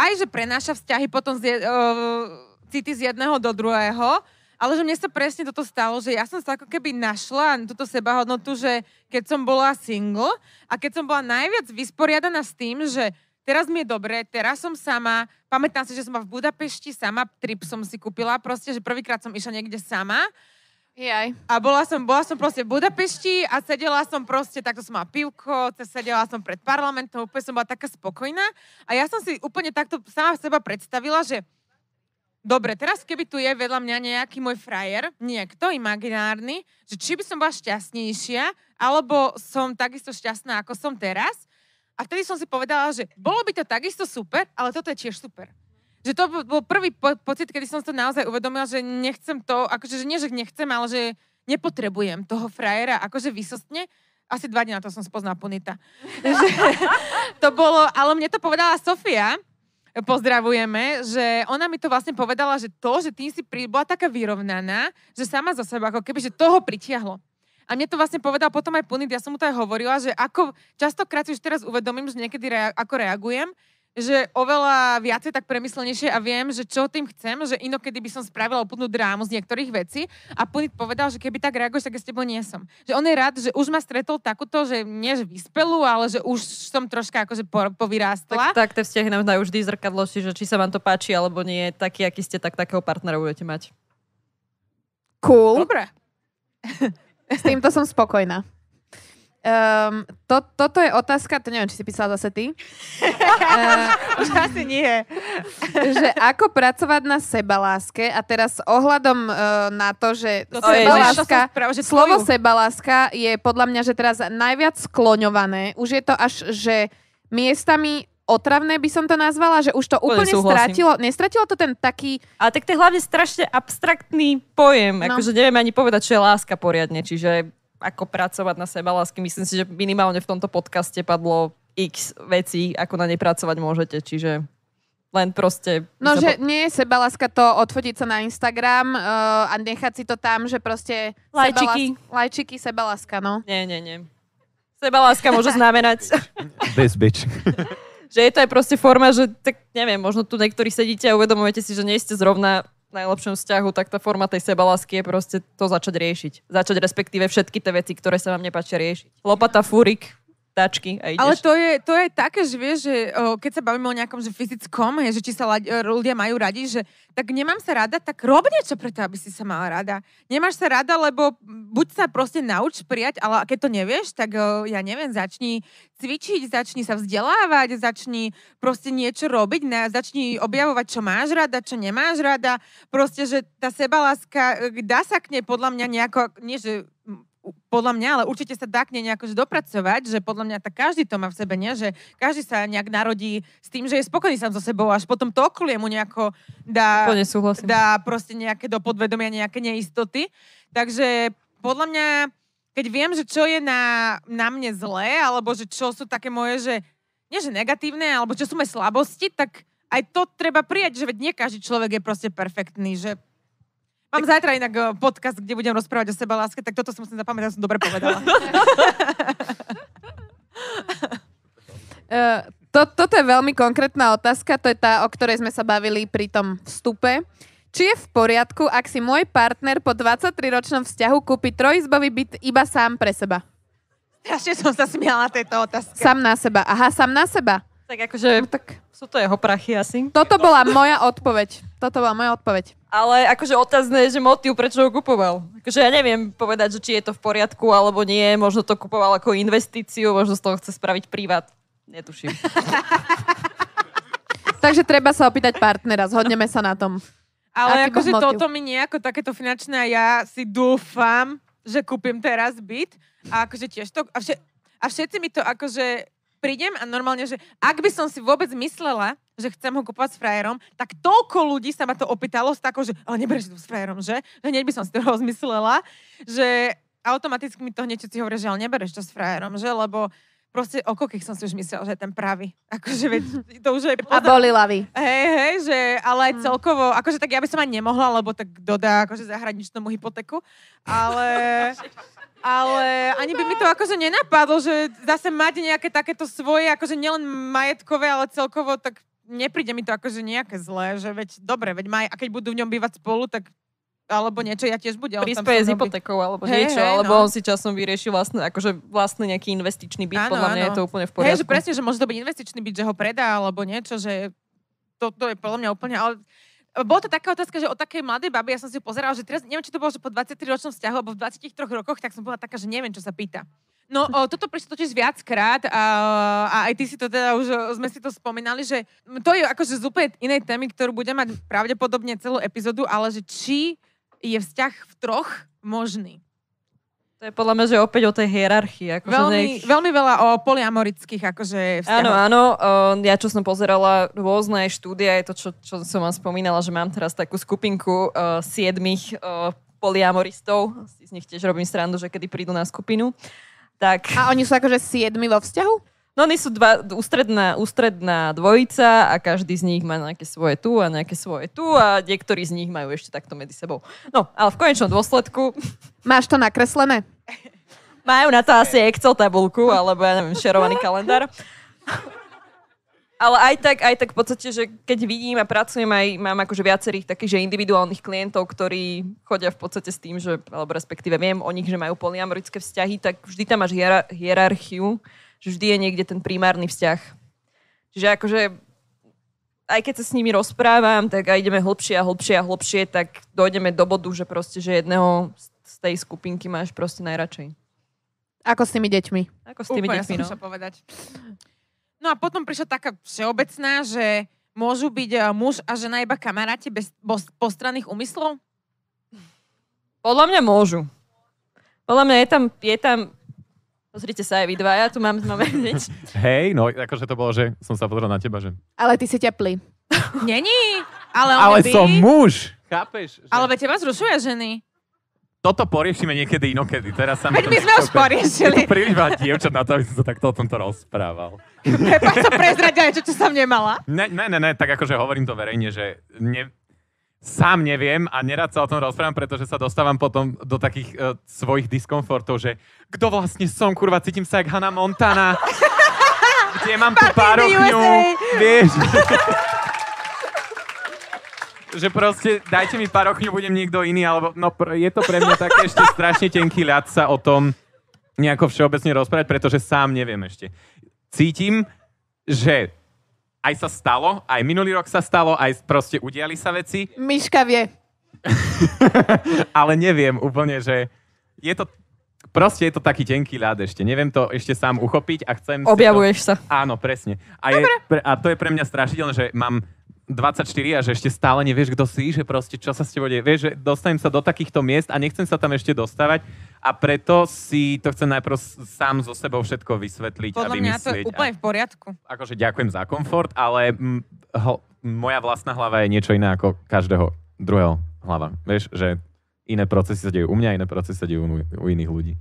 aj že prenáša vzťahy potom z, uh, city z jedného do druhého, ale že mne sa presne toto stalo, že ja som sa ako keby našla túto sebahodnotu, že keď som bola single a keď som bola najviac vysporiadaná s tým, že teraz mi je dobre, teraz som sama, pamätám si, že som v Budapešti sama, trip som si kúpila proste, že prvýkrát som išla niekde sama Jaj. A bola som, bola som proste v Budapešti a sedela som proste, takto som mala pivko, sedela som pred parlamentom, úplne som bola taká spokojná. A ja som si úplne takto sama seba predstavila, že dobre, teraz keby tu je vedľa mňa nejaký môj frajer, niekto imaginárny, že či by som bola šťastnejšia, alebo som takisto šťastná, ako som teraz. A vtedy som si povedala, že bolo by to takisto super, ale toto je tiež super že to bol prvý po- pocit, kedy som to naozaj uvedomila, že nechcem to, akože že nie, že nechcem, ale že nepotrebujem toho frajera, akože vysostne. Asi dva dní na to som spoznala punita. [LAUGHS] že, to bolo, ale mne to povedala Sofia, pozdravujeme, že ona mi to vlastne povedala, že to, že tým si pri, bola taká vyrovnaná, že sama za seba, ako keby, že toho pritiahlo. A mne to vlastne povedal potom aj Punit, ja som mu to aj hovorila, že ako častokrát si už teraz uvedomím, že niekedy rea- ako reagujem, že oveľa viacej tak premyslenejšie a viem, že čo tým chcem, že inokedy by som spravila úplnú drámu z niektorých vecí a Punit povedal, že keby tak reaguješ, tak ja s tebou nie som. Že on je rád, že už ma stretol takúto, že nie že vyspelú, ale že už som troška akože po, povyrástla. Tak, tak tie vzťahy nám dajú vždy zrkadlo, si, že či sa vám to páči alebo nie, taký, aký ste, tak takého partnera budete mať. Cool. Dobre. s týmto som spokojná. Um, to, toto je otázka, to neviem, či si písala zase ty. uh, [LAUGHS] Už asi nie. Ehm, že ako pracovať na sebaláske a teraz ohľadom uh, na to, že, to sebaláska, je, spravo, že slovo sebaláska je podľa mňa, že teraz najviac skloňované. Už je to až, že miestami otravné by som to nazvala, že už to úplne Súhlasím. stratilo, nestratilo to ten taký... Ale tak to je hlavne strašne abstraktný pojem, no. akože nevieme ani povedať, čo je láska poriadne, čiže ako pracovať na seba lásky. Myslím si, že minimálne v tomto podcaste padlo x vecí, ako na nej pracovať môžete, čiže len proste... No, že po... nie je sebaláska to odfotiť sa na Instagram uh, a nechať si to tam, že proste... Lajčiky. Sebalask, lajčiky, sebaláska, no. Nie, nie, nie. Sebaláska môže znamenať... This bitch. [LAUGHS] že je to aj proste forma, že tak neviem, možno tu niektorí sedíte a uvedomujete si, že nie ste zrovna najlepšom vzťahu, tak tá forma tej sebalásky je proste to začať riešiť. Začať respektíve všetky tie veci, ktoré sa vám nepáčia riešiť. Lopata, fúrik, tačky a ideš. Ale to je, to je také, že vieš, že o, keď sa bavíme o nejakom že fyzickom, je, že či sa ľudia majú radi, že tak nemám sa rada, tak rob niečo to aby si sa mala rada. Nemáš sa rada, lebo buď sa proste nauč prijať, ale keď to nevieš, tak o, ja neviem, začni cvičiť, začni sa vzdelávať, začni proste niečo robiť, ne, začni objavovať, čo máš rada, čo nemáš rada. Proste, že tá sebaláska, e, dá sa k nej podľa mňa nejako, nie že podľa mňa, ale určite sa dá k nej nejako dopracovať, že podľa mňa tak každý to má v sebe, nie? že každý sa nejak narodí s tým, že je spokojný sám so sebou, až potom to okolie mu nejako dá, dá proste nejaké do podvedomia nejaké neistoty. Takže podľa mňa, keď viem, že čo je na, na mne zlé, alebo že čo sú také moje, že nie že negatívne, alebo čo sú moje slabosti, tak aj to treba prijať, že veď nie každý človek je proste perfektný, že Mám tak... zajtra inak eh, podcast, kde budem rozprávať o seba láske, tak toto som si zapamätala, som dobre povedala. uh, [LAUGHS] to, toto je veľmi konkrétna otázka, to je tá, o ktorej sme sa bavili pri tom vstupe. Či je v poriadku, ak si môj partner po 23-ročnom vzťahu kúpi trojizbový byt iba sám pre seba? Strašne som sa smiala tejto otázke. Sám na seba. Aha, sám na seba. Tak akože, no, tak... sú to jeho prachy asi. Toto bola moja odpoveď. Toto bola moja odpoveď. Ale akože otázne je, že motiv, prečo ho kupoval. Akože ja neviem povedať, že či je to v poriadku alebo nie. Možno to kupoval ako investíciu, možno z toho chce spraviť privát. Netuším. [LAUGHS] Takže treba sa opýtať partnera, zhodneme sa na tom. Ale akože toto mi nejako takéto finančné a ja si dúfam, že kúpim teraz byt a akože tiež to... A, vše, a všetci mi to akože prídem a normálne, že ak by som si vôbec myslela, že chcem ho kupovať s frajerom, tak toľko ľudí sa ma to opýtalo s takou, že ale nebereš to s frajerom, že? Že hneď by som si to [LAUGHS] rozmyslela, že automaticky mi to hneď si hovorí, že ale nebereš to s frajerom, že? Lebo proste o kokých som si už myslela, že je ten pravý. [LAUGHS] Akože, veď, to už je... A boli lavy. Hej, hej, že, ale aj hm. celkovo, akože tak ja by som aj nemohla, lebo tak dodá akože zahraničnému hypotéku, ale... [LAUGHS] Ale ani by mi to akože nenapadlo, že zase mať nejaké takéto svoje, akože nielen majetkové, ale celkovo, tak nepríde mi to akože nejaké zlé, že veď dobre, veď maj, a keď budú v ňom bývať spolu, tak alebo niečo, ja tiež budem. Prispieje s hypotékou alebo hey, niečo, hey, alebo no. on si časom vyrieši vlastne, akože vlastne nejaký investičný byt, ano, podľa mňa ano. je to úplne v poriadku. Hey, že presne, že môže to byť investičný byt, že ho predá alebo niečo, že to, to je podľa mňa úplne, ale bola to taká otázka, že od takej mladej baby, ja som si ju pozerala, že teraz, neviem, či to bolo, že po 23 ročnom vzťahu, alebo v 23 rokoch, tak som bola taká, že neviem, čo sa pýta. No, o, toto prišlo totiž viackrát a, a aj ty si to teda už, sme si to spomínali, že to je akože z úplne inej témy, ktorú budem mať pravdepodobne celú epizódu, ale že či je vzťah v troch možný. To je podľa mňa, že opäť o tej hierarchii. Ako veľmi, nejak... veľmi veľa o poliamorických akože vzťahov. Áno, áno. Ja čo som pozerala rôzne štúdie, je to, čo, čo som vám spomínala, že mám teraz takú skupinku uh, siedmých uh, poliamoristov. Z nich tiež robím srandu, že kedy prídu na skupinu. Tak... A oni sú akože siedmi vo vzťahu? No oni sú dva, ústredná, ústredná dvojica a každý z nich má nejaké svoje tu a nejaké svoje tu a niektorí z nich majú ešte takto medzi sebou. No, ale v konečnom dôsledku... Máš to nakreslené? Majú na to asi Excel tabulku alebo ja neviem, šerovaný kalendár. Ale aj tak, aj tak v podstate, že keď vidím a pracujem aj, mám akože viacerých takých, že individuálnych klientov, ktorí chodia v podstate s tým, že, alebo respektíve viem o nich, že majú polyamorické vzťahy, tak vždy tam máš hierar- hierarchiu že vždy je niekde ten primárny vzťah. Čiže akože aj keď sa s nimi rozprávam, tak aj ideme hlbšie a hlbšie a hlbšie, tak dojdeme do bodu, že proste, že jedného z tej skupinky máš proste najradšej. Ako s tými deťmi. Ako s tými Úplne deťmi, som no. povedať. No a potom prišla taká všeobecná, že môžu byť eh, muž a žena iba kamaráti bez postranných úmyslov? Podľa mňa môžu. Podľa mňa je tam, je tam Pozrite sa aj vy dva, ja tu mám máme [LAUGHS] nič. Hej, no akože to bolo, že som sa pozrel na teba, že... Ale ty si teplý. [LAUGHS] Není, ale on Ale by... som muž, chápeš? Že... Ale teba zrušuje ženy. Toto poriešime niekedy inokedy. Teraz sa Veď my sme už poriešili. príliš veľa dievčat na to, aby som sa takto o tomto rozprával. Prepač som prezradila niečo, čo som nemala. Ne, ne, ne, ne, tak akože hovorím to verejne, že ne, sám neviem a nerad sa o tom rozprávam, pretože sa dostávam potom do takých uh, svojich diskomfortov, že kto vlastne som, kurva, cítim sa jak Hannah Montana, [LAUGHS] kde mám tú párokňu? vieš. že proste dajte mi párokňu, budem niekto iný, alebo no, je to pre mňa také ešte strašne tenký ľad sa o tom nejako všeobecne rozprávať, pretože sám neviem ešte. Cítim, že aj sa stalo, aj minulý rok sa stalo, aj proste udiali sa veci. Myška vie. [LAUGHS] Ale neviem úplne, že je to Proste je to taký tenký ľad ešte. Neviem to ešte sám uchopiť a chcem... Objavuješ to... sa. Áno, presne. A, je, pre, a to je pre mňa strašidelné, že mám 24 a že ešte stále nevieš, kto si, že proste čo sa s tebou deje. Vieš, že dostanem sa do takýchto miest a nechcem sa tam ešte dostávať a preto si to chcem najprv sám so sebou všetko vysvetliť Podľa a vymyslieť. Podľa mňa to je úplne v poriadku. A, akože ďakujem za komfort, ale m, ho, moja vlastná hlava je niečo iné ako každého druhého hlava. Vieš, že iné procesy sa dejú u mňa, iné procesy sa dejú u, u iných ľudí.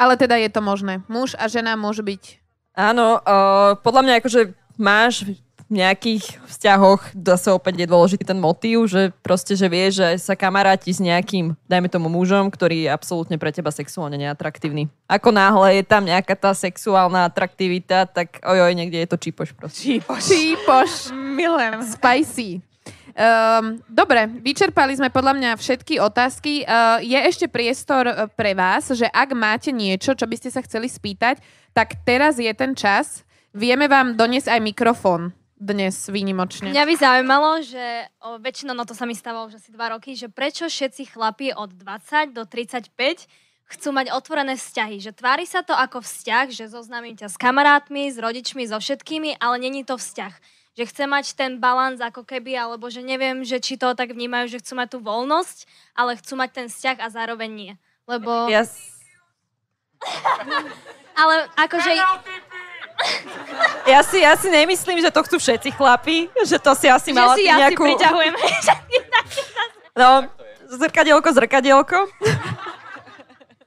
Ale teda je to možné. Muž a žena môže byť... Áno, uh, podľa mňa akože máš v nejakých vzťahoch zase opäť je dôležitý ten motív, že proste, že vieš, že sa kamaráti s nejakým, dajme tomu mužom, ktorý je absolútne pre teba sexuálne neatraktívny. Ako náhle je tam nejaká tá sexuálna atraktivita, tak ojoj, niekde je to čípoš proste. Čípoš. Čípoš. Milujem. Spicy. Um, dobre, vyčerpali sme podľa mňa všetky otázky. Uh, je ešte priestor e, pre vás, že ak máte niečo, čo by ste sa chceli spýtať, tak teraz je ten čas. Vieme vám doniesť aj mikrofón dnes výnimočne. Mňa by zaujímalo, že o, väčšinou, no to sa mi stalo už asi dva roky, že prečo všetci chlapí od 20 do 35 chcú mať otvorené vzťahy. Že tvári sa to ako vzťah, že zoznámim ťa s kamarátmi, s rodičmi, so všetkými, ale není to vzťah že chce mať ten balans ako keby, alebo že neviem, že či to tak vnímajú, že chcú mať tú voľnosť, ale chcú mať ten vzťah a zároveň nie. Lebo... Yes. ale akože... Ja si, ja si nemyslím, že to chcú všetci chlapi, že to si asi že mala si nejakú... si priťahujeme [LAUGHS] No, zrkadielko, zrkadielko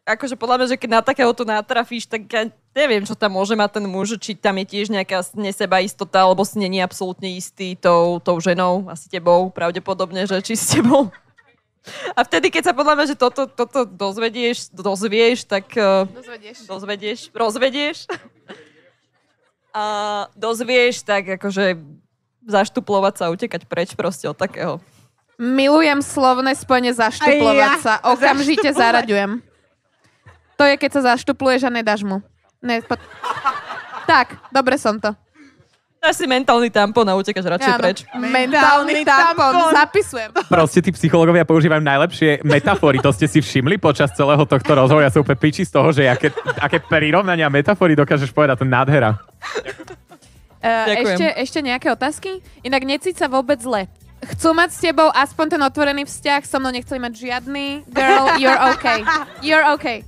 akože podľa mňa, že keď na takéhoto natrafíš, tak ja neviem, čo tam môže mať ten muž, či tam je tiež nejaká istota alebo si není absolútne istý tou, tou ženou, asi tebou, pravdepodobne, že či s tebou. A vtedy, keď sa podľa mňa, že toto, toto dozvedieš, dozvieš, tak... Eh, dozvedieš. Dozvedieš, rozvedieš. A dozvieš, tak akože zaštuplovať sa, utekať preč proste od takého. Milujem slovné spojenie zaštuplovať ja. sa. Okamžite zaraďujem. To je, keď sa zaštupluješ a nedáš mu. Ne, po... tak, dobre som to. Dáš si mentálny tampon a utekáš radšej Áno. preč. Mentálny tampon, zapisujem. Proste tí psychológovia používajú najlepšie metafory. To ste si všimli počas celého tohto rozhovoru. Ja som úplne piči z toho, že aké, aké prirovnania metafory dokážeš povedať. To nádhera. Uh, ešte, ešte nejaké otázky? Inak necíť sa vôbec zle. Chcú mať s tebou aspoň ten otvorený vzťah, so mnou nechceli mať žiadny. Girl, you're okay. You're okay.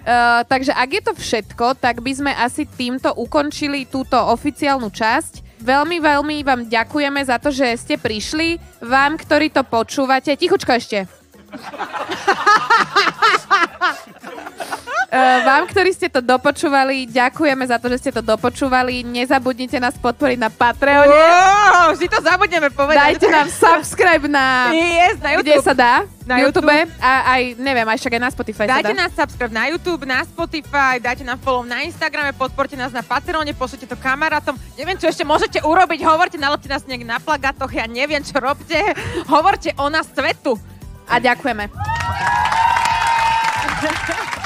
Uh, [LAUGHS] takže ak je to všetko, tak by sme asi týmto ukončili túto oficiálnu časť. Veľmi, veľmi vám ďakujeme za to, že ste prišli. Vám, ktorí to počúvate... Tichučko ešte. [LAUGHS] Eh, vám, ktorí ste to dopočúvali, ďakujeme za to, že ste to dopočúvali. Nezabudnite nás podporiť na Patreone. Wow, vždy to zabudneme povedať. Dajte nám subscribe na... Yes, na YouTube. Kde sa dá? Na YouTube. YouTube. A aj, neviem, aj však aj na Spotify Dajte sa dá. nás subscribe na YouTube, na Spotify, dajte nám follow na Instagrame, podporte nás na Patreone, pošlite to kamarátom. Neviem, čo ešte môžete urobiť, hovorte, nalepte nás niekde na plagatoch, ja neviem, čo robte. Hovorte o nás svetu. A ďakujeme. [LAUGHS]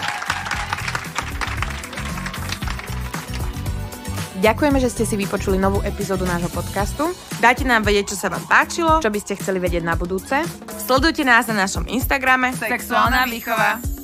Ďakujeme, že ste si vypočuli novú epizódu nášho podcastu. Dajte nám vedieť, čo sa vám páčilo, čo by ste chceli vedieť na budúce. Sledujte nás na našom Instagrame Sexuálna výchova.